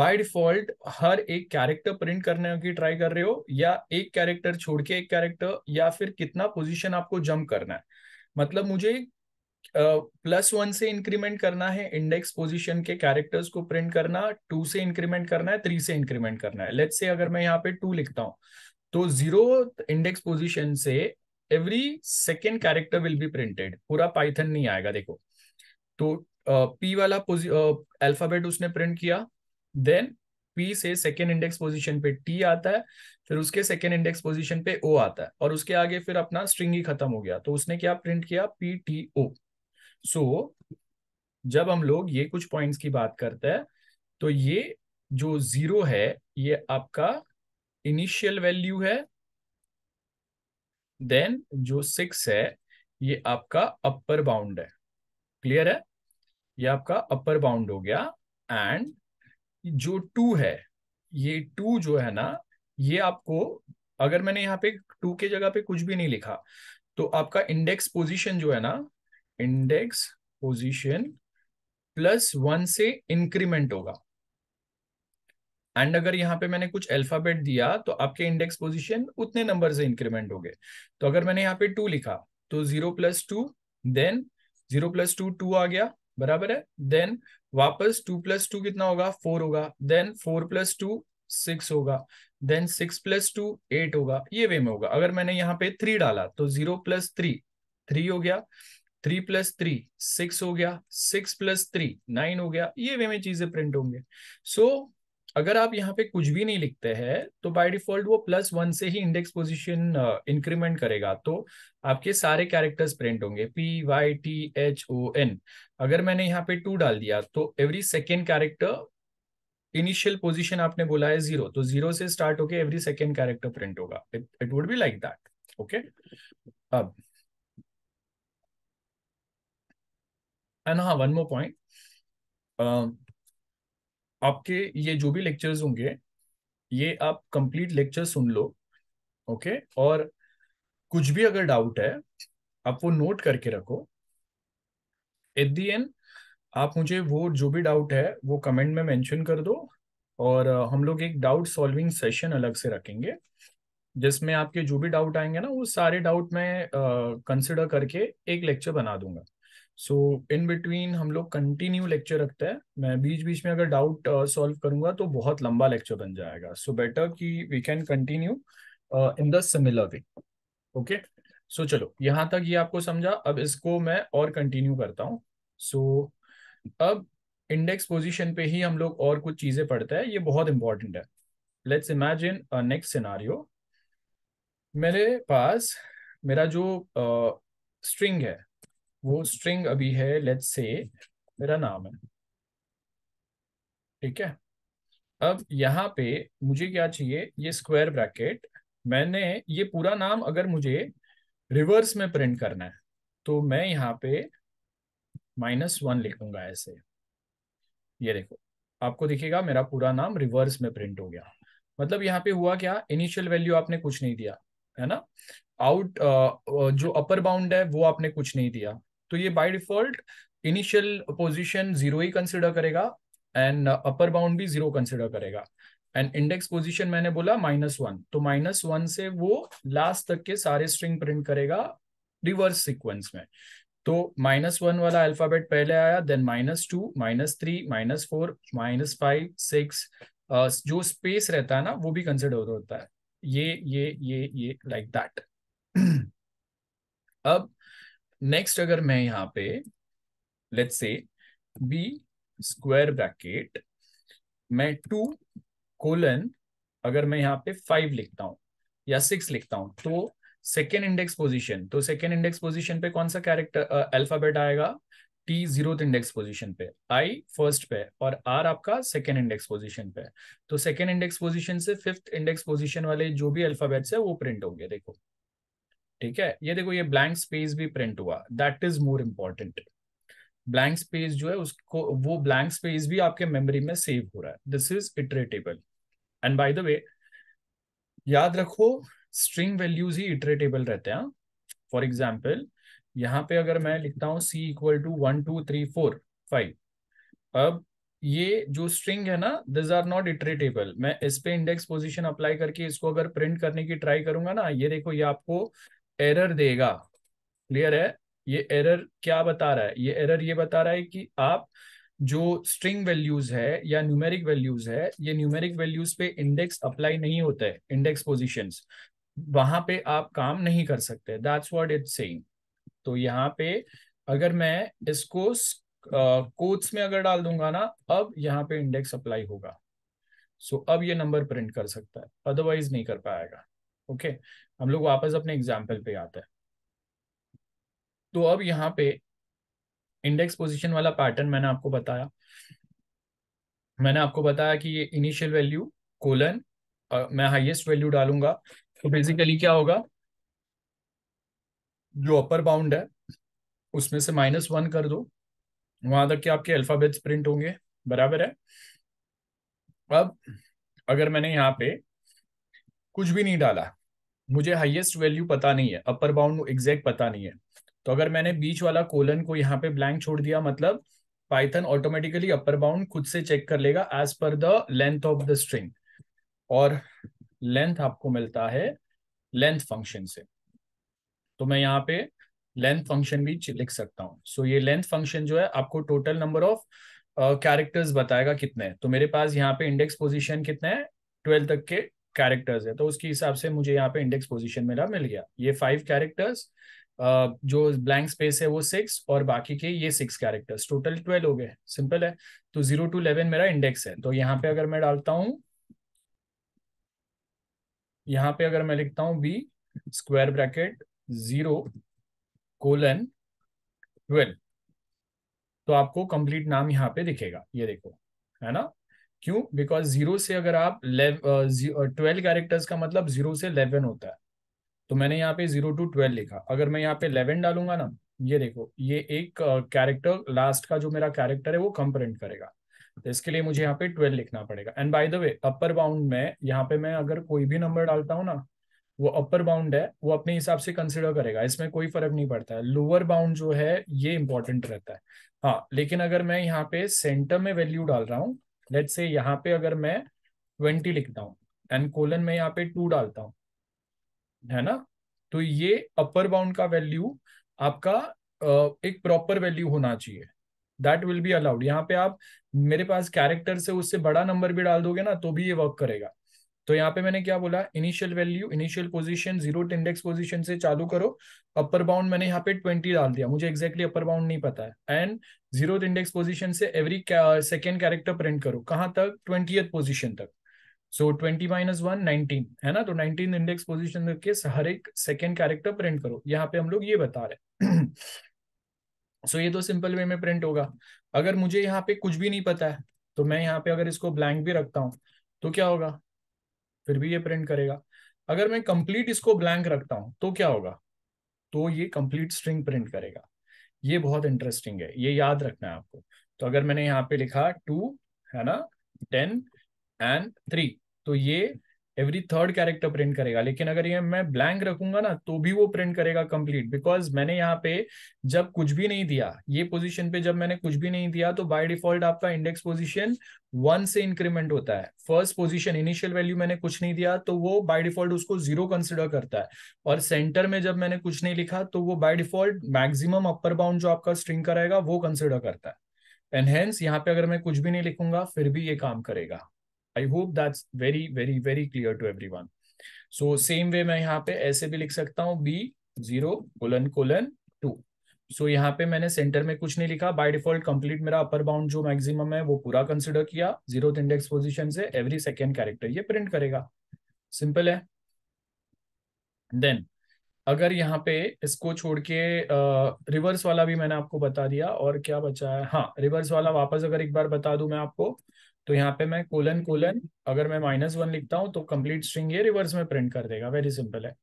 बाय डिफॉल्ट हर एक कैरेक्टर प्रिंट करने की ट्राई कर रहे हो या एक कैरेक्टर छोड़ के एक कैरेक्टर या फिर कितना पोजीशन आपको जंप करना है मतलब मुझे प्लस वन से इंक्रीमेंट करना है इंडेक्स पोजीशन के कैरेक्टर्स को प्रिंट करना टू से इंक्रीमेंट करना है थ्री से इंक्रीमेंट करना है लेट्स से अगर मैं यहाँ पे टू लिखता हूं तो जीरो इंडेक्स पोजीशन से every second character will be printed पूरा पाइथन नहीं आएगा देखो तो पी uh, वाला अल्फाबेट उसने प्रिंट किया देन पी से सेकेंड इंडेक्स पोजिशन पे टी आता है फिर उसके सेकेंड इंडेक्स पोजिशन पे ओ आता है और उसके आगे फिर अपना स्ट्रिंग ही खत्म हो गया तो उसने क्या प्रिंट किया पी टी ओ सो जब हम लोग ये कुछ पॉइंट्स की बात करते हैं तो ये जो जीरो है ये आपका इनिशियल वैल्यू है देन जो सिक्स है ये आपका अपर बाउंड है क्लियर है ये आपका अपर बाउंड हो गया एंड जो टू है ये टू जो है ना ये आपको अगर मैंने यहाँ पे टू के जगह पे कुछ भी नहीं लिखा तो आपका इंडेक्स पोजीशन जो है ना इंडेक्स पोजीशन प्लस वन से इंक्रीमेंट होगा एंड अगर यहाँ पे मैंने कुछ अल्फाबेट दिया तो आपके इंडेक्स पोजीशन उतने नंबर से इंक्रीमेंट हो गए तो अगर मैंने यहाँ पे टू लिखा तो zero plus two then zero plus two two आ गया बराबर है देन वापस टू प्लस टू कितना होगा फोर होगा then four plus two six होगा then six plus two eight होगा ये वे में होगा अगर मैंने यहाँ पे थ्री डाला तो जीरो प्लस थ्री थ्री हो गया थ्री प्लस थ्री सिक्स हो गया सिक्स प्लस थ्री नाइन हो गया ये वे में चीजें प्रिंट होंगे सो so, अगर आप यहाँ पे कुछ भी नहीं लिखते हैं तो बाय डिफॉल्ट वो प्लस वन से ही इंडेक्स पोजीशन इंक्रीमेंट करेगा तो आपके सारे कैरेक्टर्स प्रिंट होंगे P Y T H O N अगर मैंने यहाँ पे टू डाल दिया तो every second character initial position आपने बोला है जीरो तो जीरो से स्टार्ट होके एवरी सेकेंड कैरेक्टर प्रिंट होगा it would be like that okay अब हाँ वन मोर पॉइंट आपके ये जो भी लेक्चर्स होंगे ये आप कंप्लीट लेक्चर सुन लो ओके okay? और कुछ भी अगर डाउट है आप वो नोट करके रखो एट दी एंड आप मुझे वो जो भी डाउट है वो कमेंट में मेंशन कर दो और हम लोग एक डाउट सॉल्विंग सेशन अलग से रखेंगे जिसमें आपके जो भी डाउट आएंगे ना वो सारे डाउट मैं कंसिडर करके एक लेक्चर बना दूंगा सो इन बिटवीन हम लोग कंटिन्यू लेक्चर रखते हैं मैं बीच बीच में अगर डाउट सॉल्व करूंगा तो बहुत लंबा लेक्चर बन जाएगा सो बेटर कि we can continue in the similar way okay so चलो यहाँ तक ये आपको समझा अब इसको मैं और कंटिन्यू करता हूँ सो so, अब इंडेक्स पोजीशन पे ही हम लोग और कुछ चीजें पढ़ते हैं ये बहुत इंपॉर्टेंट है लेट्स इमेजिन नेक्स्ट सिनारियो मेरे पास मेरा जो स्ट्रिंग uh, है वो स्ट्रिंग अभी है लेट्स से मेरा नाम है ठीक है अब यहाँ पे मुझे क्या चाहिए ये स्क्वायर ब्रैकेट मैंने ये पूरा नाम अगर मुझे रिवर्स में प्रिंट करना है तो मैं यहाँ पे माइनस वन लिखूंगा ऐसे ये देखो आपको दिखेगा मेरा पूरा नाम रिवर्स में प्रिंट हो गया मतलब यहाँ पे हुआ क्या इनिशियल वैल्यू आपने कुछ नहीं दिया है ना आउट जो अपर बाउंड है वो आपने कुछ नहीं दिया तो ये by default initial position zero ही कंसिडर करेगा एंड अपर बाउंड भी जीरो कंसिडर करेगा एंड इंडेक्स पोजीशन मैंने बोला माइनस वन तो माइनस वन से वो लास्ट तक के सारे स्ट्रिंग प्रिंट करेगा रिवर्स सीक्वेंस में तो माइनस वन वाला अल्फाबेट पहले आया then minus two minus three minus four minus five six जो स्पेस रहता है ना वो भी कंसिडर होता है ये ये ये ये लाइक like दैट [CLEARS THROAT] अब नेक्स्ट अगर मैं यहाँ पे let's say B square bracket मैं टू कोलन अगर मैं यहाँ पे फाइव लिखता हूं या सिक्स लिखता हूं तो सेकेंड इंडेक्स पोजिशन तो सेकेंड इंडेक्स पोजिशन पे कौन सा कैरेक्टर अल्फाबेट uh, आएगा टी जीरो इंडेक्स पोजिशन पे आई फर्स्ट पे और आर आपका सेकेंड इंडेक्स पोजिशन पे तो सेकेंड इंडेक्स पोजिशन से फिफ्थ इंडेक्स पोजिशन वाले जो भी अल्फाबेट है वो प्रिंट होंगे देखो ठीक है ये देखो ये ब्लैंक स्पेस भी प्रिंट हुआ that is more important blank space जो है उसको वो ब्लैंक स्पेस भी आपके मेमोरी में सेव हो रहा है this is iterable and by the way याद रखो स्ट्रिंग वैल्यूज ही इटरेटेबल रहते हैं फॉर हाँ। एग्जाम्पल यहाँ पे अगर मैं लिखता हूँ C equal to one two three four five अब ये जो स्ट्रिंग है ना दिस आर नॉट इटरेटेबल मैं इस पे इंडेक्स पोजिशन अप्लाई करके इसको अगर प्रिंट करने की ट्राई करूंगा ना ये देखो ये आपको एरर देगा क्लियर है ये एरर क्या बता रहा है ये एरर ये बता रहा है कि आप जो स्ट्रिंग वैल्यूज है या न्यूमेरिक वैल्यूज है ये न्यूमेरिक वैल्यूज पे इंडेक्स अप्लाई नहीं होता है इंडेक्स पोजिशन वहां पे आप काम नहीं कर सकते दैट्स वॉट इट सेइंग तो यहाँ पे अगर मैं इसको कोट्स uh, में अगर डाल दूंगा ना अब यहाँ पे इंडेक्स अप्लाई होगा सो so, अब ये नंबर प्रिंट कर सकता है अदरवाइज नहीं कर पाएगा ओके okay? हम लोग वापस अपने एग्जाम्पल पे आते हैं तो अब यहाँ पे इंडेक्स पोजीशन वाला पैटर्न मैंने आपको बताया मैंने आपको बताया कि ये इनिशियल वैल्यू कोलन मैं हाईएस्ट वैल्यू डालूंगा तो बेसिकली क्या होगा जो अपर बाउंड है उसमें से माइनस वन कर दो वहां तक के आपके अल्फाबेट्स प्रिंट होंगे बराबर है अब अगर मैंने यहाँ पे कुछ भी नहीं डाला मुझे हाईएस्ट वैल्यू पता नहीं है अपर बाउंड एग्जैक्ट पता नहीं है तो अगर मैंने बीच वाला कोलन को यहाँ पे ब्लैंक छोड़ दिया मतलब पाइथन ऑटोमेटिकली अपर बाउंड खुद से चेक कर लेगा as per the length of the string और लेंथ आपको मिलता है लेंथ फंक्शन से तो मैं यहाँ पे लेंथ फंक्शन भी लिख सकता हूँ सो so, ये लेंथ फंक्शन जो है आपको टोटल नंबर ऑफ कैरेक्टर्स बताएगा कितने हैं तो मेरे पास यहाँ पे इंडेक्स पोजीशन कितने हैं ट्वेल्व तक के कैरेक्टर्स है तो उसके हिसाब से मुझे यहाँ पे इंडेक्स पोजिशन मेरा मिल गया ये फाइव कैरेक्टर्स जो ब्लैंक स्पेस है वो सिक्स और बाकी के ये सिक्स कैरेक्टर्स टोटल ट्वेल्व हो गए सिंपल है तो जीरो टू इलेवन मेरा इंडेक्स है तो यहाँ पे अगर मैं डालता हूँ यहाँ पे अगर मैं लिखता हूँ V square bracket zero colon twelve तो आपको कंप्लीट नाम यहाँ पे दिखेगा ये देखो है ना क्यों बिकॉज जीरो से अगर आप ट्वेल्व कैरेक्टर्स का मतलब जीरो से इलेवन होता है तो मैंने यहाँ पे जीरो टू ट्वेल्व लिखा अगर मैं यहाँ पे इलेवन डालूंगा ना ये देखो ये एक कैरेक्टर लास्ट का जो मेरा कैरेक्टर है वो कंप्रेंट करेगा तो इसके लिए मुझे यहाँ पे ट्वेल्व लिखना पड़ेगा and by the way upper bound में यहाँ पे मैं अगर कोई भी नंबर डालता हूँ ना वो अपर बाउंड है वो अपने हिसाब से कंसिडर करेगा इसमें कोई फर्क नहीं पड़ता है लोअर बाउंड जो है ये इंपॉर्टेंट रहता है हाँ लेकिन अगर मैं यहाँ पे सेंटर में वैल्यू डाल रहा हूँ लेट से यहाँ पे अगर मैं ट्वेंटी लिखता हूँ एंड कोलन में यहाँ पे टू डालता हूँ है ना तो ये अपर बाउंड का वैल्यू आपका एक प्रॉपर वैल्यू होना चाहिए दैट विल बी अलाउड यहाँ पे आप मेरे पास कैरेक्टर से उससे बड़ा नंबर भी डाल दोगे ना तो भी ये वर्क करेगा तो यहाँ पे मैंने क्या बोला initial value initial position zero index position से चालू करो अपर बाउंड मैंने यहाँ पे ट्वेंटी डाल दिया मुझे एक्जैक्टली अपर बाउंड नहीं पता है एंड जीरो इंडेक्स पोजीशन से एवरी सेकेंड कैरेक्टर प्रिंट करो कहाँ तक ट्वेंटी पोजिशन तक so twenty minus one nineteen है ना तो नाइनटीन इंडेक्स पोजिशन के हर एक सेकेंड कैरेक्टर प्रिंट करो यहाँ पे हम लोग ये बता रहे हैं सो so ये तो सिंपल वे में प्रिंट होगा अगर मुझे यहाँ पे कुछ भी नहीं पता है तो मैं यहाँ पे अगर इसको ब्लैंक भी रखता हूँ तो क्या होगा फिर भी ये प्रिंट करेगा अगर मैं कंप्लीट इसको ब्लैंक रखता हूँ तो क्या होगा तो ये कंप्लीट स्ट्रिंग प्रिंट करेगा ये बहुत इंटरेस्टिंग है ये याद रखना है आपको तो अगर मैंने यहाँ पे लिखा टू है ना टेन एंड थ्री तो ये एवरी थर्ड कैरेक्टर प्रिंट करेगा लेकिन अगर ये मैं ब्लैंक रखूंगा ना तो भी वो प्रिंट करेगा कंप्लीट बिकॉज मैंने यहाँ पे जब कुछ भी नहीं दिया ये पोजिशन पे जब मैंने कुछ भी नहीं दिया तो बाय डिफॉल्ट आपका इंडेक्स पोजिशन वन से इंक्रीमेंट होता है फर्स्ट पोजिशन इनिशियल वैल्यू मैंने कुछ नहीं दिया तो वो बाय डिफॉल्ट उसको जीरो कंसिडर करता है और सेंटर में जब मैंने कुछ नहीं लिखा तो वो by default maximum upper bound जो आपका स्ट्रिंग का रहेगा वो कंसिडर करता है एनहेंस यहाँ पे अगर मैं कुछ भी नहीं लिखूंगा फिर भी ये काम करेगा I hope that's very very very clear to everyone so same way मैं यहाँ पे ऐसे भी लिख सकता हूँ B zero colon colon two so यहाँ पे मैंने सेंटर में कुछ नहीं लिखा बाय डिफॉल्ट कंप्लीट मेरा अपर बाउंड जो मैक्सिमम है वो पूरा कंसिडर किया जीरो इंडेक्स पोजिशन से एवरी सेकेंड कैरेक्टर ये प्रिंट करेगा सिंपल है देन अगर यहाँ पे इसको छोड़ के रिवर्स वाला भी मैंने आपको बता दिया और क्या बचा है हाँ रिवर्स वाला वापस अगर एक बार बता दू मैं आपको तो यहाँ पे मैं कोलन कोलन अगर मैं माइनस वन लिखता हूँ तो कंप्लीट स्ट्रिंग ये रिवर्स में प्रिंट कर देगा वेरी सिंपल है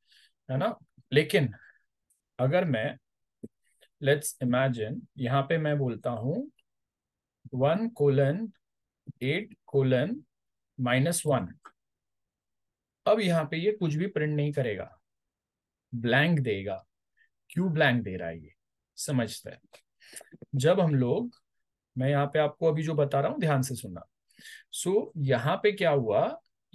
है ना लेकिन अगर मैं लेट्स इमेजिन यहाँ पे मैं बोलता हूँ one colon eight colon minus one अब यहाँ पे ये कुछ भी प्रिंट नहीं करेगा ब्लैंक देगा क्यों ब्लैंक दे रहा है ये समझते हैं जब हम लोग मैं यहाँ पे आपको अभी जो बता रहा हूँ ध्यान से सुनना सो so, यहाँ पे क्या हुआ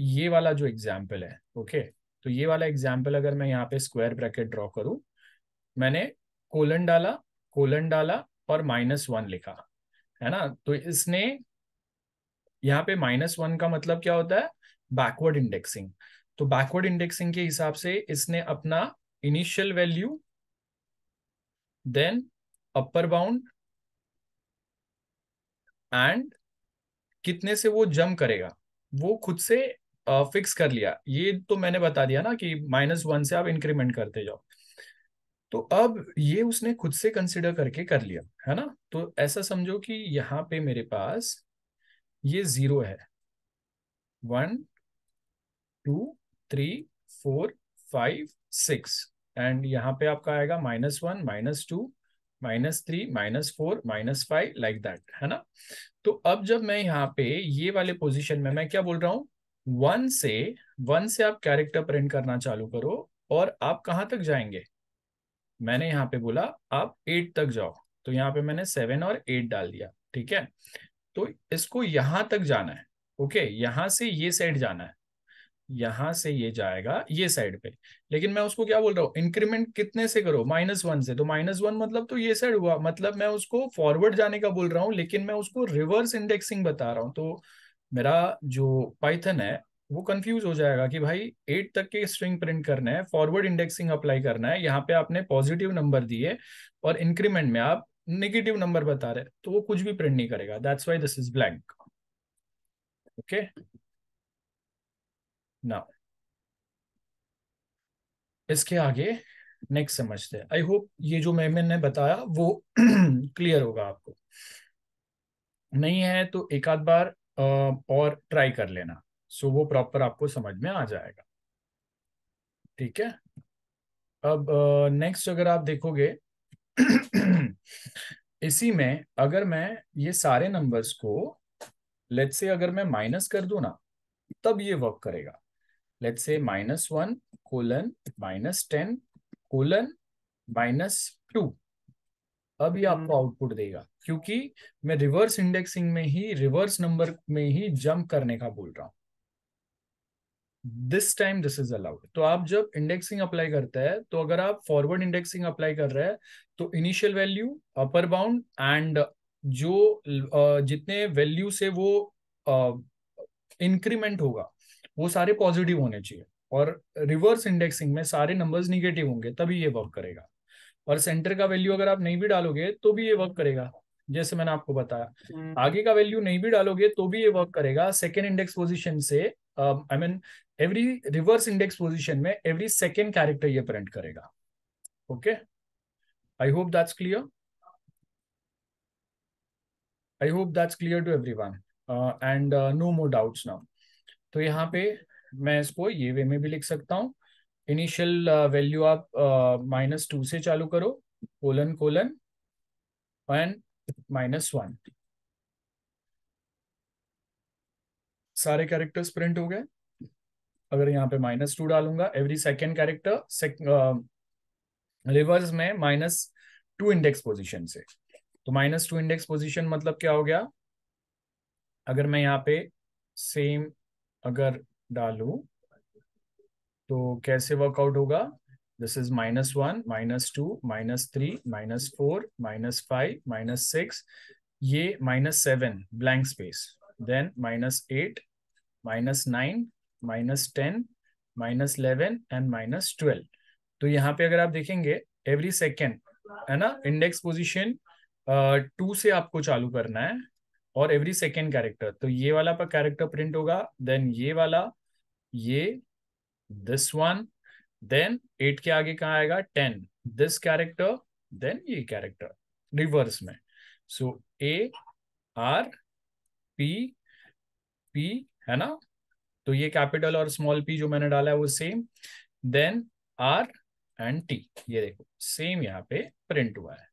ये वाला जो एग्जाम्पल है ओके okay? तो ये वाला एग्जाम्पल अगर मैं यहाँ पे स्क्वायर ब्रैकेट ड्रॉ करूं मैंने कोलन डाला कोलन डाला और माइनस वन लिखा है ना तो इसने यहाँ पे माइनस वन का मतलब क्या होता है बैकवर्ड इंडेक्सिंग तो बैकवर्ड इंडेक्सिंग के हिसाब से इसने अपना initial value then upper bound and कितने से वो जम करेगा वो खुद से फिक्स कर लिया ये तो मैंने बता दिया ना कि माइनस वन से आप इंक्रीमेंट करते जाओ तो अब ये उसने खुद से कंसिडर करके कर लिया है ना तो ऐसा समझो कि यहाँ पे मेरे पास ये जीरो है one two three four five six and यहाँ पे आपका आएगा minus one minus two minus three minus four minus five like that है ना तो अब जब मैं यहाँ पे ये वाले पोजिशन में मैं क्या बोल रहा हूँ वन से वन से आप कैरेक्टर प्रिंट करना चालू करो और आप कहाँ तक जाएंगे मैंने यहाँ पे बोला आप एट तक जाओ तो यहाँ पे मैंने सेवन और एट डाल दिया ठीक है तो इसको यहां तक जाना है ओके यहां से ये साइड जाना है यहां से ये जाएगा ये साइड पे लेकिन मैं उसको क्या बोल रहा हूँ इंक्रीमेंट कितने से करो माइनस वन से तो माइनस वन मतलब तो ये साइड हुआ मतलब मैं उसको फॉरवर्ड जाने का बोल रहा हूँ लेकिन मैं उसको रिवर्स इंडेक्सिंग बता रहा हूँ तो मेरा जो पाइथन है वो कंफ्यूज हो जाएगा कि भाई एट तक के स्ट्रिंग प्रिंट करना है फॉरवर्ड इंडेक्सिंग अप्लाई करना है यहाँ पे आपने पॉजिटिव नंबर दिए और इंक्रीमेंट में आप नेगेटिव नंबर बता रहे तो वो कुछ भी प्रिंट नहीं करेगा that's why this is blank okay okay. Now इसके आगे नेक्स्ट समझते हैं आई होप ये जो मैम ने बताया वो क्लियर [CLEARS THROAT] होगा आपको नहीं है तो एक आध बार और ट्राई कर लेना सो वो प्रॉपर आपको समझ में आ जाएगा ठीक है अब नेक्स्ट अगर आप देखोगे [CLEARS THROAT] इसी में अगर मैं ये सारे नंबर्स को लेट से अगर मैं माइनस कर दू ना तब ये वर्क करेगा let's say minus 1 colon minus 10 colon minus two अब ये आपको आउटपुट देगा क्योंकि मैं रिवर्स इंडेक्सिंग में ही रिवर्स नंबर में ही जंप करने का बोल रहा हूं this time this is allowed तो आप जब इंडेक्सिंग अप्लाई करते हैं तो अगर आप फॉरवर्ड इंडेक्सिंग अप्लाई कर रहे हैं तो initial value upper bound and जो जितने वैल्यू से वो इंक्रीमेंट होगा वो सारे पॉजिटिव होने चाहिए और रिवर्स इंडेक्सिंग में सारे नंबर्स निगेटिव होंगे तभी ये वर्क करेगा और सेंटर का वैल्यू अगर आप नहीं भी डालोगे तो भी ये वर्क करेगा जैसे मैंने आपको बताया हम्म। आगे का वैल्यू नहीं भी डालोगे तो भी ये वर्क करेगा सेकेंड इंडेक्स पोजिशन से I mean every reverse index position में एवरी सेकेंड कैरेक्टर ये प्रिंट करेगा okay I hope that's clear I hope that's clear to everyone and no more doubts now तो यहाँ पे मैं इसको ये वे में भी लिख सकता हूँ इनिशियल वैल्यू uh, आप माइनस uh, टू से चालू करो colon colon and minus one सारे कैरेक्टर्स प्रिंट हो गए अगर यहाँ पे माइनस टू डालूंगा एवरी सेकेंड कैरेक्टर रिवर्स में माइनस टू इंडेक्स पोजिशन से तो माइनस टू इंडेक्स पोजिशन मतलब क्या हो गया अगर मैं यहाँ पे सेम अगर डालू तो कैसे वर्कआउट होगा this is minus one minus two minus three minus four minus five minus six ये minus seven blank space then minus eight minus nine minus ten minus eleven and minus twelve तो यहाँ पे अगर आप देखेंगे every second है ना index position to से आपको चालू करना है और एवरी सेकेंड कैरेक्टर तो ये वाला पर कैरेक्टर प्रिंट होगा देन ये वाला ये दिस वन देन एट के आगे कहाँ आएगा टेन दिस कैरेक्टर देन ये कैरेक्टर रिवर्स में so A R P P है ना तो ये कैपिटल और स्मॉल पी जो मैंने डाला है वो same then R and T ये देखो सेम यहाँ पे प्रिंट हुआ है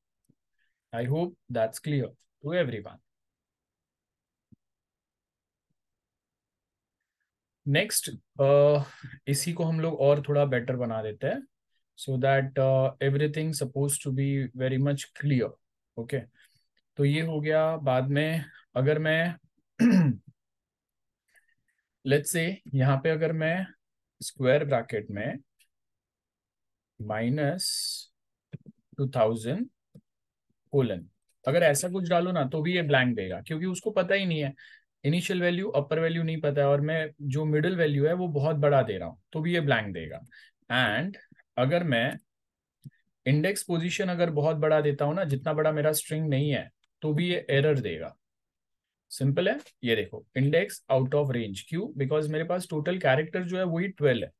I hope that's clear to one next uh, इसी को हम लोग और थोड़ा बेटर बना देते हैं so that everything suppose to be very much clear okay तो ये हो गया बाद में अगर मैं लेट्स [CLEARS THROAT] से यहाँ पे अगर मैं स्क्वायर ब्रैकेट में माइनस टू थाउजेंड कोलन अगर ऐसा कुछ डालो ना तो भी ये ब्लैंक देगा क्योंकि उसको पता ही नहीं है इनिशियल वैल्यू अपर वैल्यू नहीं पता है और मैं जो मिडिल वैल्यू है वो बहुत बड़ा दे रहा हूँ तो भी ये ब्लैंक देगा एंड अगर मैं इंडेक्स पोजिशन अगर बहुत बड़ा देता हूँ ना जितना बड़ा मेरा स्ट्रिंग नहीं है तो भी ये एरर देगा सिंपल है ये देखो इंडेक्स आउट ऑफ रेंज क्यों बिकॉज मेरे पास टोटल कैरेक्टर जो है वही ट्वेल्व है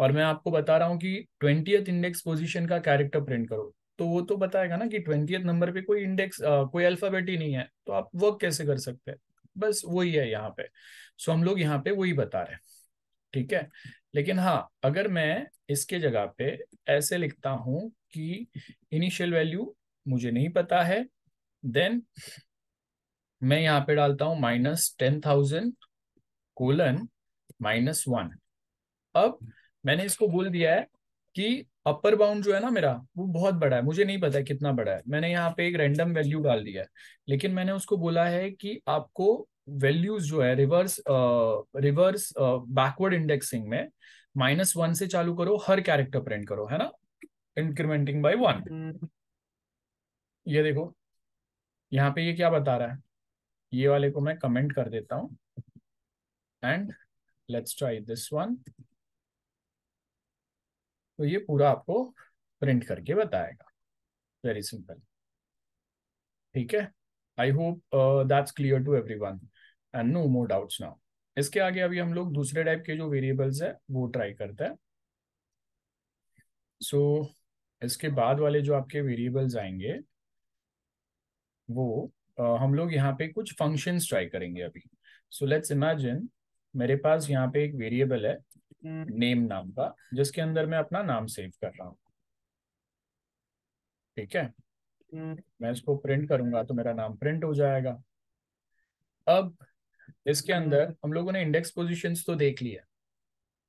और मैं आपको बता रहा हूँ कि ट्वेंटियथ इंडेक्स पोजिशन का कैरेक्टर प्रिंट करो तो वो तो बताएगा ना कि ट्वेंटियथ नंबर पे कोई इंडेक्स कोई अल्फाबेट ही नहीं है तो आप वर्क कैसे कर सकते हैं बस वही है यहाँ पे सो हम लोग यहाँ पे वही बता रहे हैं ठीक है लेकिन हाँ अगर मैं इसके जगह पे ऐसे लिखता हूं कि इनिशियल वैल्यू मुझे नहीं पता है देन मैं यहाँ पे डालता हूं minus ten thousand colon minus one अब मैंने इसको बोल दिया है कि अपर बाउंड जो है ना मेरा वो बहुत बड़ा है मुझे नहीं पता है कितना बड़ा है मैंने यहाँ पे एक रैंडम वैल्यू डाल दिया है लेकिन मैंने उसको बोला है कि आपको वैल्यूज जो है रिवर्स रिवर्स बैकवर्ड इंडेक्सिंग में माइनस वन से चालू करो हर कैरेक्टर प्रिंट करो है ना इंक्रीमेंटिंग बाई वन ये देखो यहाँ पे ये क्या बता रहा है ये वाले को मैं कमेंट कर देता हूं and let's try this one तो ये पूरा आपको प्रिंट करके बताएगा वेरी सिंपल ठीक है I hope that's clear to everyone and no more doubts now इसके आगे अभी हम लोग दूसरे टाइप के जो वेरिएबल्स है वो ट्राई करते हैं सो so, इसके बाद वाले जो आपके वेरिएबल्स आएंगे वो uh, हम लोग यहाँ पे कुछ फंक्शंस ट्राई करेंगे अभी सो लेट्स इमेजिन मेरे पास यहाँ पे एक वेरिएबल है हम्म। नेम नाम का जिसके अंदर मैं अपना नाम सेव कर रहा हूँ ठीक है हम्म। मैं इसको प्रिंट करूंगा तो मेरा नाम प्रिंट हो जाएगा अब इसके हम्म। अंदर हम लोगों ने इंडेक्स पोजीशंस तो देख लिया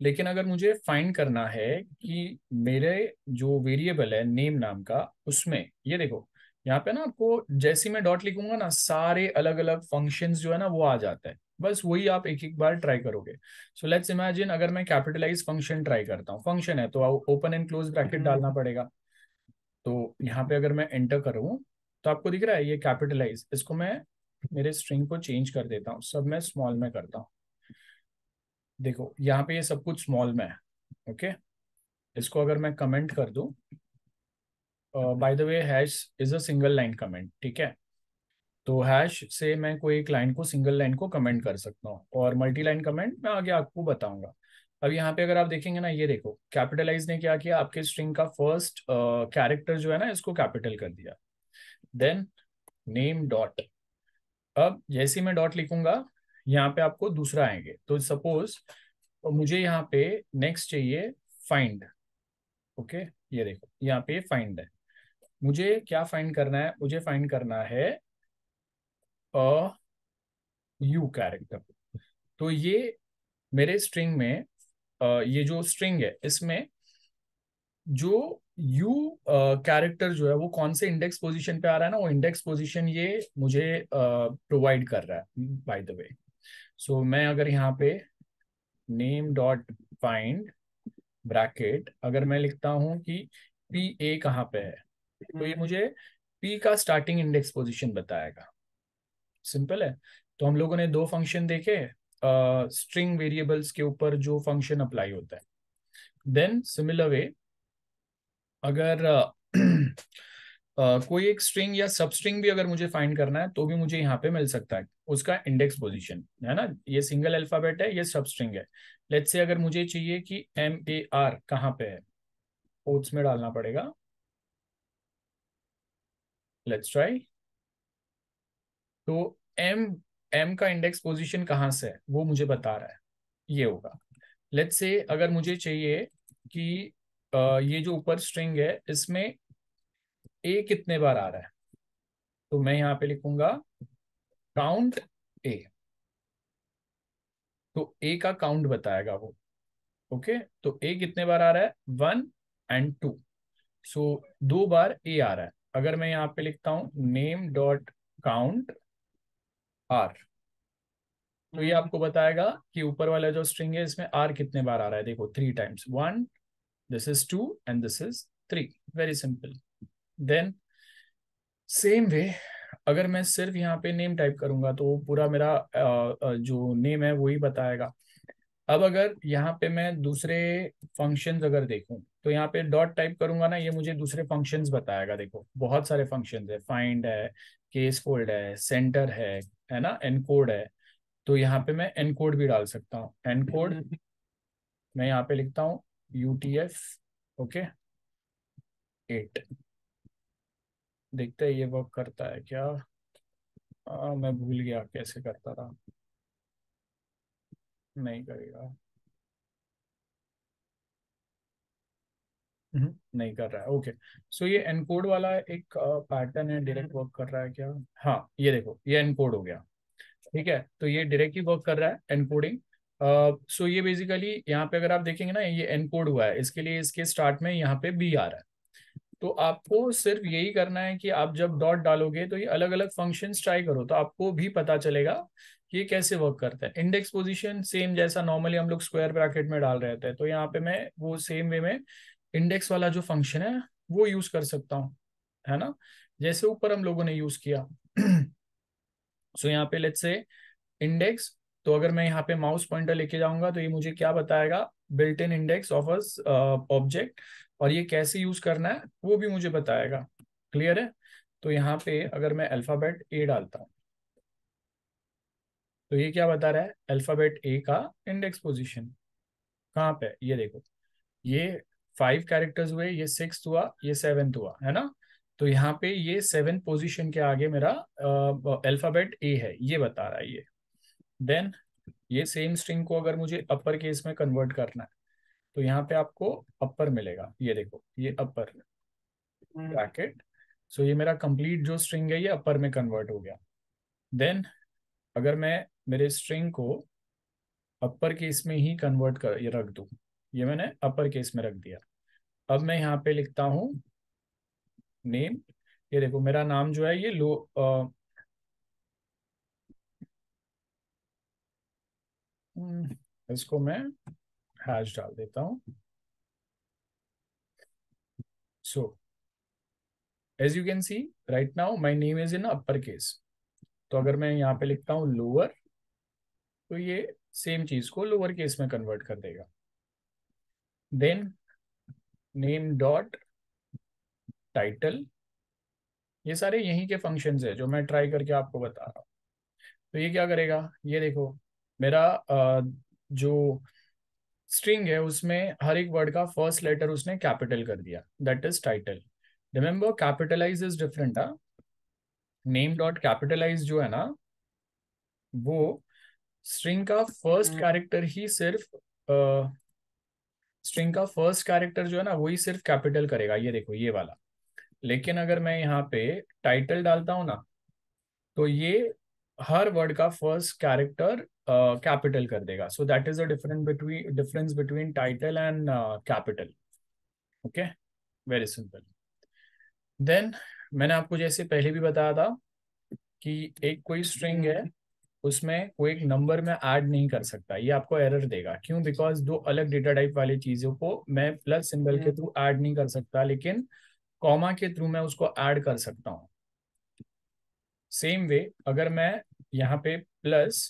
लेकिन अगर मुझे फाइंड करना है कि मेरे जो वेरिएबल है नेम नाम का उसमें ये देखो यहाँ पे ना आपको जैसे मैं डॉट लिखूंगा ना सारे अलग अलग फंक्शंस जो है ना वो आ जाता है बस वही आप एक एक बार ट्राई करोगे सो लेट्स इमेजिन अगर मैं कैपिटलाइज फंक्शन ट्राई करता हूँ फंक्शन है तो ओपन एंड क्लोज ब्रैकेट डालना पड़ेगा तो यहाँ पे अगर मैं एंटर करूँ तो आपको दिख रहा है ये कैपिटलाइज इसको मैं मेरे स्ट्रिंग को चेंज कर देता हूँ सब मैं स्मॉल में करता हूँ देखो यहाँ पे ये सब कुछ स्मॉल में है ओके इसको अगर मैं कमेंट कर दू by the way hash is a single line comment ठीक है तो हैश से मैं कोई एक लाइन को सिंगल लाइन को कमेंट कर सकता हूँ और मल्टी लाइन कमेंट मैं आगे आपको बताऊंगा अब यहाँ पे अगर आप देखेंगे ना ये देखो कैपिटलाइज ने क्या किया आपके स्ट्रिंग का फर्स्ट कैरेक्टर uh, जो है ना इसको कैपिटल कर दिया देन नेम डॉट अब जैसे मैं डॉट लिखूंगा यहाँ पे आपको दूसरा आएंगे तो सपोज तो मुझे यहाँ पे नेक्स्ट चाहिए फाइंड ओके okay? ये देखो यहाँ पे फाइंड है मुझे क्या फाइंड करना है मुझे फाइंड करना है अ यू कैरेक्टर तो ये मेरे स्ट्रिंग में ये जो स्ट्रिंग है इसमें जो यू कैरेक्टर जो है वो कौन से इंडेक्स पोजीशन पे आ रहा है ना वो इंडेक्स पोजीशन ये मुझे प्रोवाइड कर रहा है बाय द वे सो मैं अगर यहाँ पे नेम डॉट फाइंड ब्रैकेट अगर मैं लिखता हूं कि पी ए कहाँ पे है तो ये हम्म। मुझे पी का स्टार्टिंग इंडेक्स पोजीशन बताएगा सिंपल है तो हम लोगों ने दो फंक्शन देखे स्ट्रिंग uh, वेरिएबल्स के ऊपर जो फंक्शन अप्लाई होता है देन सिमिलर वे अगर uh, [CLEARS THROAT] uh, कोई एक स्ट्रिंग या सब स्ट्रिंग भी अगर मुझे फाइंड करना है तो भी मुझे यहाँ पे मिल सकता है उसका इंडेक्स पोजीशन है ना ये सिंगल अल्फाबेट है ये सब स्ट्रिंग है लेट से अगर मुझे चाहिए कि एम ए आर कहाँ पे है कोट्स में डालना पड़ेगा लेट्स ट्राई तो एम एम का इंडेक्स पोजिशन कहाँ से है वो मुझे बता रहा है ये होगा लेट्स से अगर मुझे चाहिए कि ये जो ऊपर स्ट्रिंग है इसमें ए कितने बार आ रहा है तो मैं यहाँ पे लिखूंगा काउंट ए तो ए का काउंट बताएगा वो ओके तो ए कितने बार आ रहा है वन एंड टू सो दो बार ए आ रहा है अगर मैं यहाँ पे लिखता हूं नेम डॉट काउंट आर तो ये आपको बताएगा कि ऊपर वाला जो स्ट्रिंग है इसमें आर कितने बार आ रहा है देखो three times one this is two and this is three very simple then same way अगर मैं सिर्फ यहाँ पे नेम टाइप करूंगा तो पूरा मेरा जो नेम है वो ही बताएगा अब अगर यहाँ पे मैं दूसरे फंक्शन अगर देखूँ तो यहाँ पे डॉट टाइप करूंगा ना ये मुझे दूसरे फंक्शन बताएगा देखो बहुत सारे फंक्शन है फाइंड है केस फोल्ड है सेंटर है है ना एनकोड है तो यहाँ पे मैं एनकोड भी डाल सकता हूँ एनकोड हम्म, हम्म। मैं यहाँ पे लिखता हूँ U T F okay eight देखते हैं ये वर्क करता है क्या आ, मैं भूल गया कैसे करता था नहीं करेगा हम्म। नहीं कर रहा है ओके सो ये एनकोड वाला एक पैटर्न है डायरेक्ट वर्क कर रहा है क्या हाँ ये देखो ये एनकोड हो गया ठीक है तो ये ही वर्क कर रहा है एनकोडिंग सो ये बेसिकली यहाँ पे अगर आप देखेंगे ना ये एनकोड हुआ है इसके लिए इसके स्टार्ट में यहाँ पे बी आ रहा है तो आपको सिर्फ यही करना है कि आप जब डॉट डालोगे तो ये अलग अलग फंक्शन ट्राई करो तो आपको भी पता चलेगा कि ये कैसे वर्क करता है इंडेक्स पोजीशन सेम जैसा नॉर्मली हम लोग स्क्वायर ब्रैकेट में डाल रहे थे तो यहाँ पे मैं वो सेम वे में इंडेक्स वाला जो फंक्शन है वो यूज कर सकता हूँ है ना जैसे ऊपर हम लोगों ने यूज किया सो [CLEARS THROAT] so, यहाँ पे लेट्स से इंडेक्स तो अगर मैं यहाँ पे माउस पॉइंटर लेके जाऊंगा तो ये मुझे क्या बताएगा built in index of us object और ये कैसे यूज करना है वो भी मुझे बताएगा क्लियर है तो यहाँ पे अगर मैं अल्फाबेट ए डालता हूँ तो ये क्या बता रहा है अल्फाबेट ए का इंडेक्स पोजिशन कहाँ पे ये देखो ये फाइव कैरेक्टर्स हुए ये सिक्स हुआ ये सेवेंथ हुआ है ना तो यहाँ पे ये सेवन पोजीशन के आगे मेरा अल्फाबेट ए है ये बता रहा है ये देन ये सेम स्ट्रिंग को अगर मुझे अपर केस में कन्वर्ट करना है तो यहाँ पे आपको अपर मिलेगा ये देखो ये अपर ब्रैकेट सो ये मेरा कंप्लीट जो स्ट्रिंग है ये अपर में कन्वर्ट हो गया देन अगर मैं मेरे स्ट्रिंग को अपर केस में ही कन्वर्ट कर ये रख दू ये मैंने अपर केस में रख दिया अब मैं यहाँ पे लिखता हूँ नेम ये देखो मेरा नाम जो है ये लो आ, हम्म, इसको मैं हैश डाल देता हूँ so as you can see right now my name is in upper case तो अगर मैं यहाँ पे लिखता हूँ लोअर तो ये सेम चीज को लोअर केस में कन्वर्ट कर देगा देन नेम डॉट टाइटल ये सारे यहीं के फंक्शन है जो मैं ट्राई करके आपको बता रहा हूँ तो ये क्या करेगा ये देखो मेरा आ, जो स्ट्रिंग है उसमें हर एक वर्ड का फर्स्ट लेटर उसने कैपिटल कर दिया that is title remember capitalize is different है नेम डॉट कैपिटलाइज जो है ना वो स्ट्रिंग का फर्स्ट हम्म। कैरेक्टर ही सिर्फ स्ट्रिंग का फर्स्ट कैरेक्टर जो है ना वही सिर्फ कैपिटल करेगा ये देखो ये वाला लेकिन अगर मैं यहाँ पे टाइटल डालता हूं ना तो ये हर वर्ड का फर्स्ट कैरेक्टर कैपिटल कर देगा so that is a different between difference between title and capital okay very simple then मैंने आपको जैसे पहले भी बताया था कि एक कोई स्ट्रिंग हम्म। है उसमें वो एक नंबर में ऐड नहीं कर सकता ये आपको एरर देगा क्यों बिकॉज दो अलग डेटा टाइप वाली चीजों को मैं प्लस सिंबल के थ्रू हम्म। ऐड नहीं कर सकता लेकिन कॉमा के थ्रू मैं उसको ऐड कर सकता हूँ सेम वे अगर मैं यहाँ पे प्लस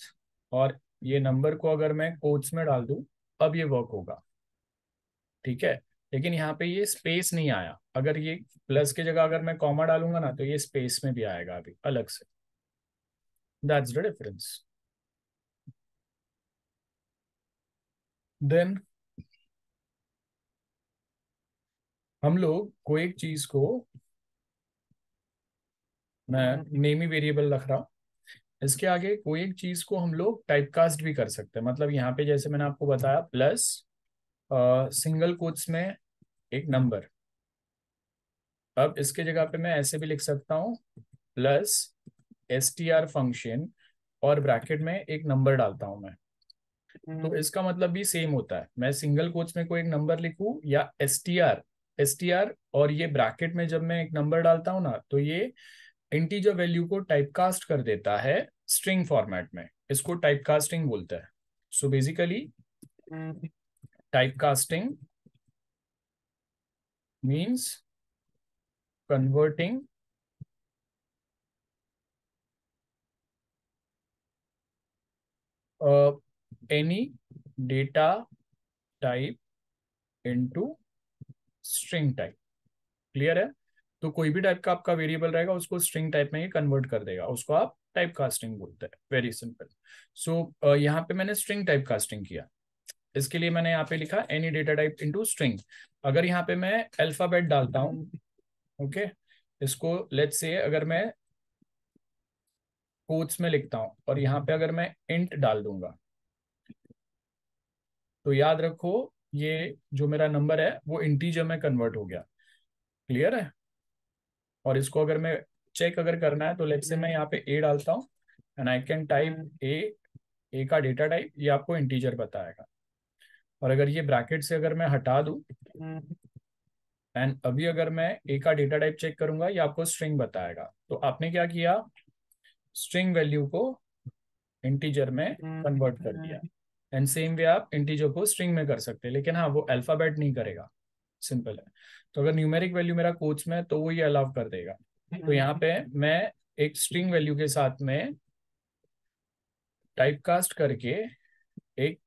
और ये नंबर को अगर मैं कोच में डाल दू अब ये वर्क होगा ठीक है लेकिन यहाँ पे ये स्पेस नहीं आया अगर ये प्लस के जगह अगर मैं कॉमा डालूंगा ना तो ये स्पेस में भी आएगा अभी अलग से That's the difference. Then हम लोग कोई एक चीज को मैं नेमी वेरिएबल रख रहा हूं इसके आगे कोई एक चीज को हम लोग टाइपकास्ट भी कर सकते हैं मतलब यहाँ पे जैसे मैंने आपको बताया प्लस सिंगल कोट्स में एक नंबर अब इसके जगह पे मैं ऐसे भी लिख सकता हूँ plus S T R function और ब्रैकेट में एक नंबर डालता हूं मैं तो हम्म। इसका मतलब भी सेम होता है मैं सिंगल कोच में कोई एक नंबर लिखू या S T R S T R और ये ब्रैकेट में जब मैं एक नंबर डालता हूँ ना तो ये इंटीजर वैल्यू को टाइपकास्ट कर देता है स्ट्रिंग फॉर्मेट में इसको टाइपकास्टिंग बोलते हैं so basically typecasting means converting uh, any data type into string type clear है तो कोई भी टाइप का आपका वेरिएबल रहेगा उसको स्ट्रिंग टाइप में ही कन्वर्ट कर देगा उसको आप टाइप कास्टिंग बोलते हैं वेरी सिंपल सो यहाँ पे मैंने स्ट्रिंग टाइप कास्टिंग किया इसके लिए मैंने यहाँ पे लिखा any data type into string अगर यहाँ पे मैं अल्फाबेट डालता हूँ ओके okay? इसको लेट से अगर मैं कोट्स में लिखता हूं और यहाँ पे अगर मैं इंट डाल दूंगा तो याद रखो ये जो मेरा नंबर है वो इंटीजर में कन्वर्ट हो गया क्लियर है और इसको अगर मैं चेक अगर करना है तो लेट से मैं यहाँ पे ए डालता हूँ and I can type A A का डेटा टाइप ये आपको इंटीजर बताएगा और अगर ये ब्रैकेट से अगर मैं हटा दू एंड अभी अगर मैं ए का डेटा टाइप चेक करूंगा ये आपको स्ट्रिंग बताएगा तो आपने क्या किया स्ट्रिंग वैल्यू को इंटीजर में कन्वर्ट हम्म, कर हम्म। दिया एंड सेम वे आप इंटीजर को स्ट्रिंग में कर सकते हैं लेकिन हाँ वो अल्फाबेट नहीं करेगा सिंपल है तो अगर न्यूमेरिक वैल्यू मेरा कोच में है तो वो ये अलाउ कर देगा तो यहाँ पे हम्म। मैं एक स्ट्रिंग वैल्यू के साथ में टाइप कास्ट करके एक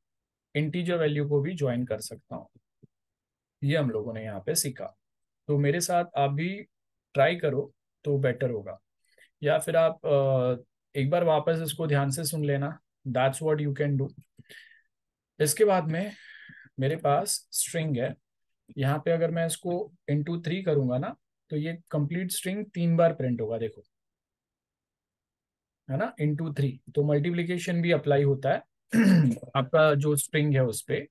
इंटीजर वैल्यू को भी ज्वाइन कर सकता हूँ ये हम लोगों ने यहाँ पे सीखा तो मेरे साथ आप भी ट्राई करो तो बेटर होगा या फिर आप एक बार वापस इसको ध्यान से सुन लेना that's what you can do इसके बाद में मेरे पास स्ट्रिंग है यहाँ पे अगर मैं इसको इंटू थ्री करूंगा ना तो ये कंप्लीट स्ट्रिंग तीन बार प्रिंट होगा देखो है ना इंटू थ्री तो मल्टीप्लीकेशन भी अप्लाई होता है [CLEARS THROAT] आपका जो स्ट्रिंग है उस पर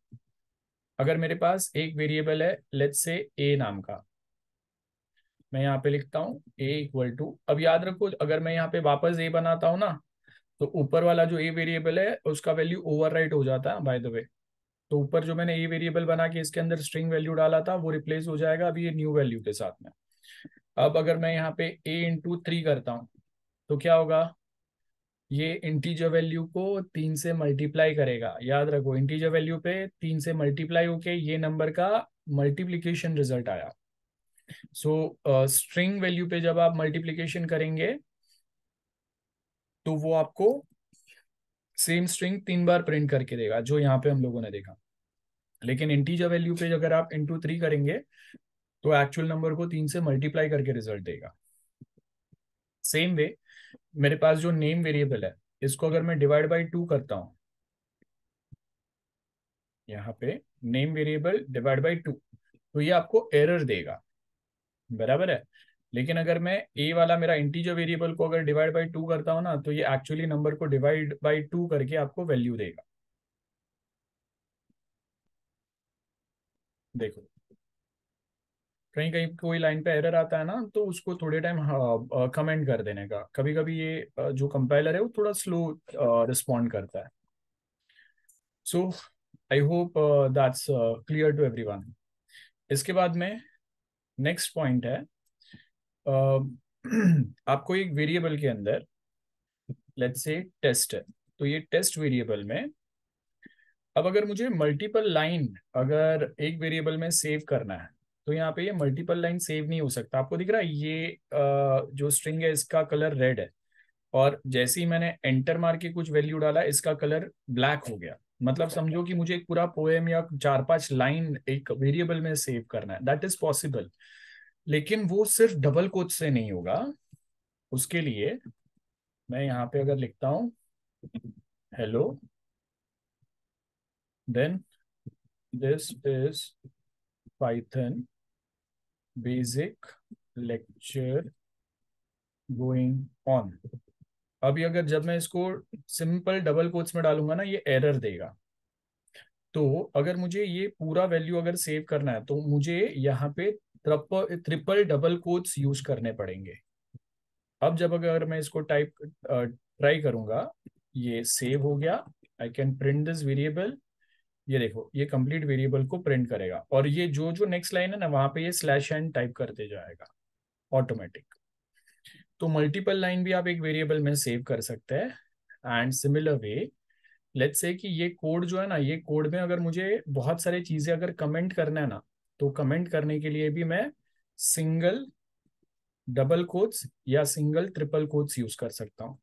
अगर मेरे पास एक वेरिएबल है लेट से ए नाम का मैं यहाँ पे लिखता हूँ ए इक्वल टू अब याद रखो अगर मैं यहाँ पे वापस ए बनाता हूँ ना तो ऊपर वाला जो ए वेरिएबल है उसका वैल्यू ओवरराइट हो जाता है बाय द वे तो ऊपर जो मैंने ए वेरिएबल बना के इसके अंदर स्ट्रिंग वैल्यू डाला था वो रिप्लेस हो जाएगा अभी ये न्यू वैल्यू के साथ में अब अगर मैं यहाँ पे ए इंटू थ्री करता हूँ तो क्या होगा ये इंटीजर वैल्यू को तीन से मल्टीप्लाई करेगा याद रखो इंटीजर वैल्यू पे तीन से मल्टीप्लाई होके ये नंबर का मल्टीप्लीकेशन रिजल्ट आया सो स्ट्रिंग वैल्यू पे जब आप मल्टीप्लीकेशन करेंगे तो वो आपको सेम स्ट्रिंग तीन बार प्रिंट करके देगा जो यहाँ पे हम लोगों ने देखा लेकिन इंटीजर वैल्यू पे अगर आप इंटू थ्री करेंगे तो एक्चुअल नंबर को तीन से मल्टीप्लाई करके रिजल्ट देगा सेम वे मेरे पास जो नेम वेरिएबल है इसको अगर मैं डिवाइड बाई टू करता हूं यहाँ पे name variable divide by two तो ये आपको एरर देगा बराबर है लेकिन अगर मैं ए वाला मेरा इंटीजर वेरिएबल को अगर डिवाइड बाई टू करता हूँ ना तो ये एक्चुअली नंबर को डिवाइड बाई टू करके आपको वैल्यू देगा देखो कहीं कहीं कोई लाइन पे एरर आता है ना तो उसको थोड़े टाइम हाँ, कमेंट कर देने का कभी कभी ये जो कंपाइलर है वो थोड़ा स्लो रिस्पॉन्ड करता है so I hope that's clear to everyone इसके बाद में नेक्स्ट पॉइंट है um, [CLEARS THROAT] आपको एक वेरिएबल के अंदर लेट्स से टेस्ट है तो ये टेस्ट वेरिएबल में अब अगर मुझे मल्टीपल लाइन अगर एक वेरिएबल में सेव करना है तो यहाँ पे ये मल्टीपल लाइन सेव नहीं हो सकता आपको दिख रहा है ये uh, जो स्ट्रिंग है इसका कलर रेड है और जैसे ही मैंने एंटर मार के कुछ वैल्यू डाला इसका कलर ब्लैक हो गया मतलब समझो कि मुझे एक पूरा पोएम या चार पांच लाइन एक वेरिएबल में सेव करना है दैट इज पॉसिबल लेकिन वो सिर्फ डबल कोच से नहीं होगा उसके लिए मैं यहाँ पे अगर लिखता हूँ hello then this is Python basic lecture going on अभी अगर जब मैं इसको सिंपल डबल कोट्स में डालूंगा ना ये एरर देगा तो अगर मुझे ये पूरा वैल्यू अगर सेव करना है तो मुझे यहाँ पे ट्रिपल डबल कोट्स यूज करने पड़ेंगे अब जब अगर मैं इसको टाइप ट्राई करूंगा ये सेव हो गया I can print this variable ये देखो ये कंप्लीट वेरिएबल को प्रिंट करेगा और ये जो जो नेक्स्ट लाइन है ना वहां पे ये स्लैश एंड टाइप करते जाएगा ऑटोमेटिक तो मल्टीपल लाइन भी आप एक वेरिएबल में सेव कर सकते हैं and similar way let's say कि ये कोड जो है ना ये कोड में अगर मुझे बहुत सारी चीजें अगर कमेंट करना है ना तो कमेंट करने के लिए भी मैं सिंगल डबल कोड्स या सिंगल ट्रिपल कोड्स यूज कर सकता हूँ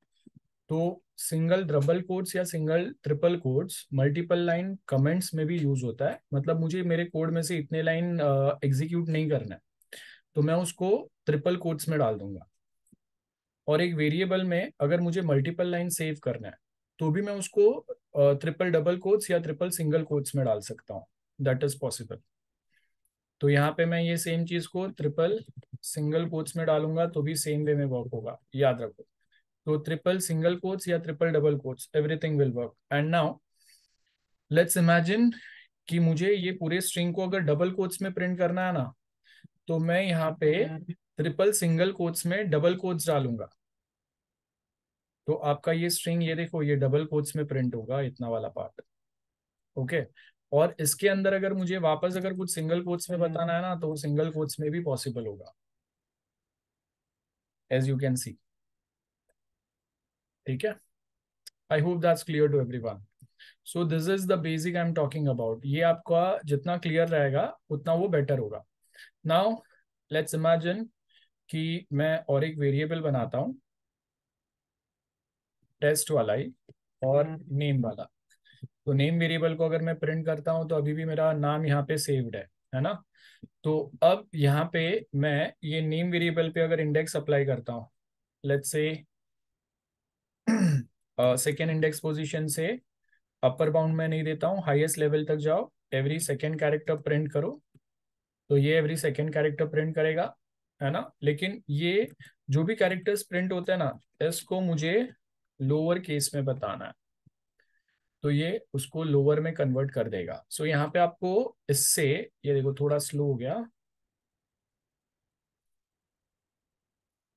तो सिंगल डबल कोड्स या single triple quotes multiple line comments में भी यूज होता है मतलब मुझे मेरे कोड में से इतने लाइन एग्जीक्यूट नहीं करना है तो मैं उसको ट्रिपल कोड्स में डाल दूंगा और एक वेरिएबल में अगर मुझे मल्टीपल लाइन सेव करना है तो भी मैं उसको ट्रिपल डबल कोट्स या ट्रिपल सिंगल कोट्स में डाल सकता हूँ दैट इज पॉसिबल तो यहाँ पे मैं ये सेम चीज को ट्रिपल सिंगल कोट्स में डालूंगा तो भी सेम वे में वर्क होगा याद रखो तो ट्रिपल सिंगल कोट्स या triple double quotes everything will work and now let's imagine कि मुझे ये पूरे स्ट्रिंग को अगर डबल कोट्स में प्रिंट करना है ना तो मैं यहाँ पे ट्रिपल सिंगल कोट्स में डबल कोट्स डालूंगा तो आपका ये स्ट्रिंग ये देखो ये डबल कोट्स में प्रिंट होगा इतना वाला पार्ट ओके और इसके अंदर अगर मुझे वापस अगर कुछ सिंगल कोट्स में हम्म। बताना है ना तो सिंगल कोट्स में भी पॉसिबल होगा एज यू कैन सी ठीक है I hope that's clear to one so this is the basic I am talking about ये आपका जितना क्लियर रहेगा उतना वो बेटर होगा नाउ लेट्स इमेजिन कि मैं और एक वेरिएबल बनाता हूँ टेस्ट वाला ही और नेम हम्म। वाला तो नेम वेरिएबल को अगर मैं प्रिंट करता हूँ तो अभी भी मेरा नाम यहाँ पे सेव्ड है है ना तो अब यहाँ पे मैं ये नेम वेरिएबल पे अगर इंडेक्स अप्लाई करता हूँ लेट [CLEARS THROAT] से सेकेंड इंडेक्स पोजिशन से अपर बाउंड में नहीं देता हूँ हाइएस्ट लेवल तक जाओ एवरी सेकेंड कैरेक्टर प्रिंट करो तो ये एवरी सेकेंड कैरेक्टर प्रिंट करेगा है ना लेकिन ये जो भी कैरेक्टर्स प्रिंट होते हैं ना इसको मुझे लोअर केस में बताना है तो ये उसको लोअर में कन्वर्ट कर देगा सो so, यहाँ पे आपको इससे ये देखो थोड़ा स्लो हो गया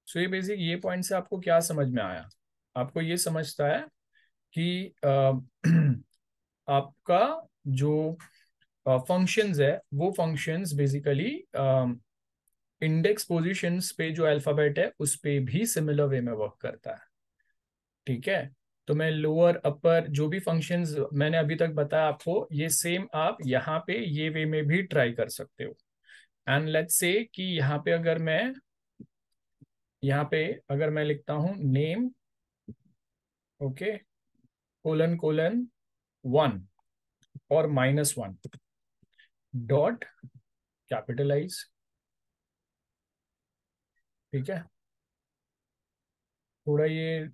सो so, ये बेसिक ये पॉइंट से आपको क्या समझ में आया आपको ये समझता है कि आ, [CLEARS THROAT] आपका जो फंक्शंस है वो फंक्शंस बेसिकली इंडेक्स पोजीशंस पे जो अल्फाबेट है उस पे भी सिमिलर वे में वर्क करता है ठीक है तो मैं लोअर अपर जो भी फंक्शंस मैंने अभी तक बताया आपको ये सेम आप यहाँ पे ये वे में भी ट्राई कर सकते हो एंड लेट्स से कि यहाँ पे अगर मैं यहाँ पे अगर मैं लिखता हूं name okay colon colon one और माइनस वन डॉट कैपिटलाइज ठीक है थोड़ा ये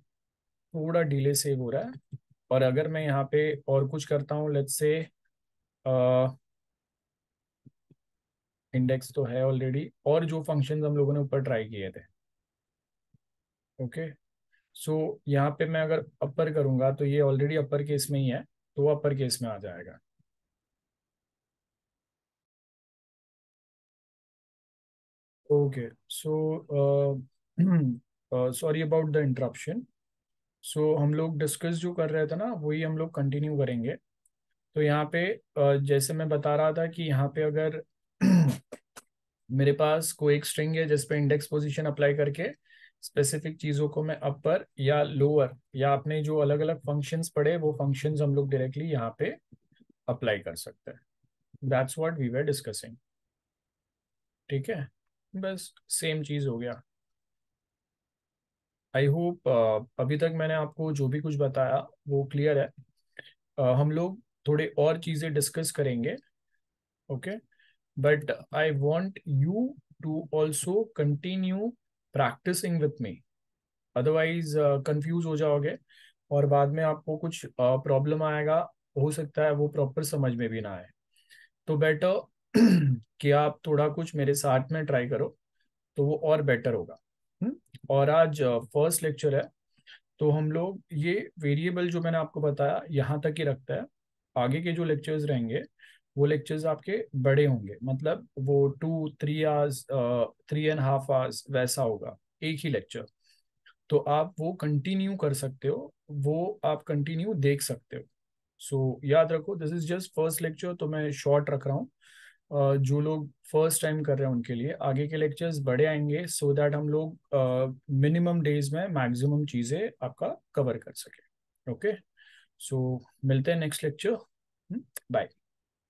थोड़ा डिले सेव हो रहा है और अगर मैं यहाँ पे और कुछ करता हूँ लेट्स से इंडेक्स तो है ऑलरेडी और जो फंक्शंस हम लोगों ने ऊपर ट्राई किए थे ओके सो यहाँ पे मैं अगर अपर करूंगा तो ये ऑलरेडी अपर केस में ही है तो वो अपर केस में आ जाएगा okay so sorry about the interruption so so, हम लोग डिस्कस जो कर रहे थे ना वही हम लोग कंटिन्यू करेंगे तो यहाँ पे जैसे मैं बता रहा था कि यहाँ पे अगर [CLEARS THROAT] मेरे पास कोई एक स्ट्रिंग है जिसपे इंडेक्स पोजीशन अप्लाई करके स्पेसिफिक चीज़ों को मैं अपर या लोअर या अपने जो अलग अलग फंक्शंस पड़े वो फंक्शंस हम लोग डायरेक्टली यहाँ पे अप्लाई कर सकते हैं that's what we were discussing ठीक है बस सेम चीज़ हो गया आई होप अभी तक मैंने आपको जो भी कुछ बताया वो क्लियर है uh, हम लोग थोड़े और चीज़ें डिस्कस करेंगे okay but I want you to also continue practicing with me otherwise confuse हो जाओगे और बाद में आपको कुछ प्रॉब्लम uh, आएगा हो सकता है वो प्रॉपर समझ में भी ना आए तो बेटर [CLEARS THROAT] कि आप थोड़ा कुछ मेरे साथ में ट्राई करो तो वो और बेटर होगा और आज फर्स्ट लेक्चर है तो हम लोग ये वेरिएबल जो मैंने आपको बताया यहाँ तक ही रखता है आगे के जो लेक्चर्स रहेंगे वो लेक्चर्स आपके बड़े होंगे मतलब वो two three hours three and half hours वैसा होगा एक ही लेक्चर तो आप वो कंटिन्यू कर सकते हो वो आप कंटिन्यू देख सकते हो सो so, याद रखो this is just first lecture तो मैं शॉर्ट रख रहा हूँ जो लोग फर्स्ट टाइम कर रहे हैं उनके लिए आगे के लेक्चर्स बड़े आएंगे सो so दैट हम लोग मिनिमम डेज में मैक्सिमम चीज़ें आपका कवर कर सके ओके सो मिलते हैं नेक्स्ट लेक्चर बाय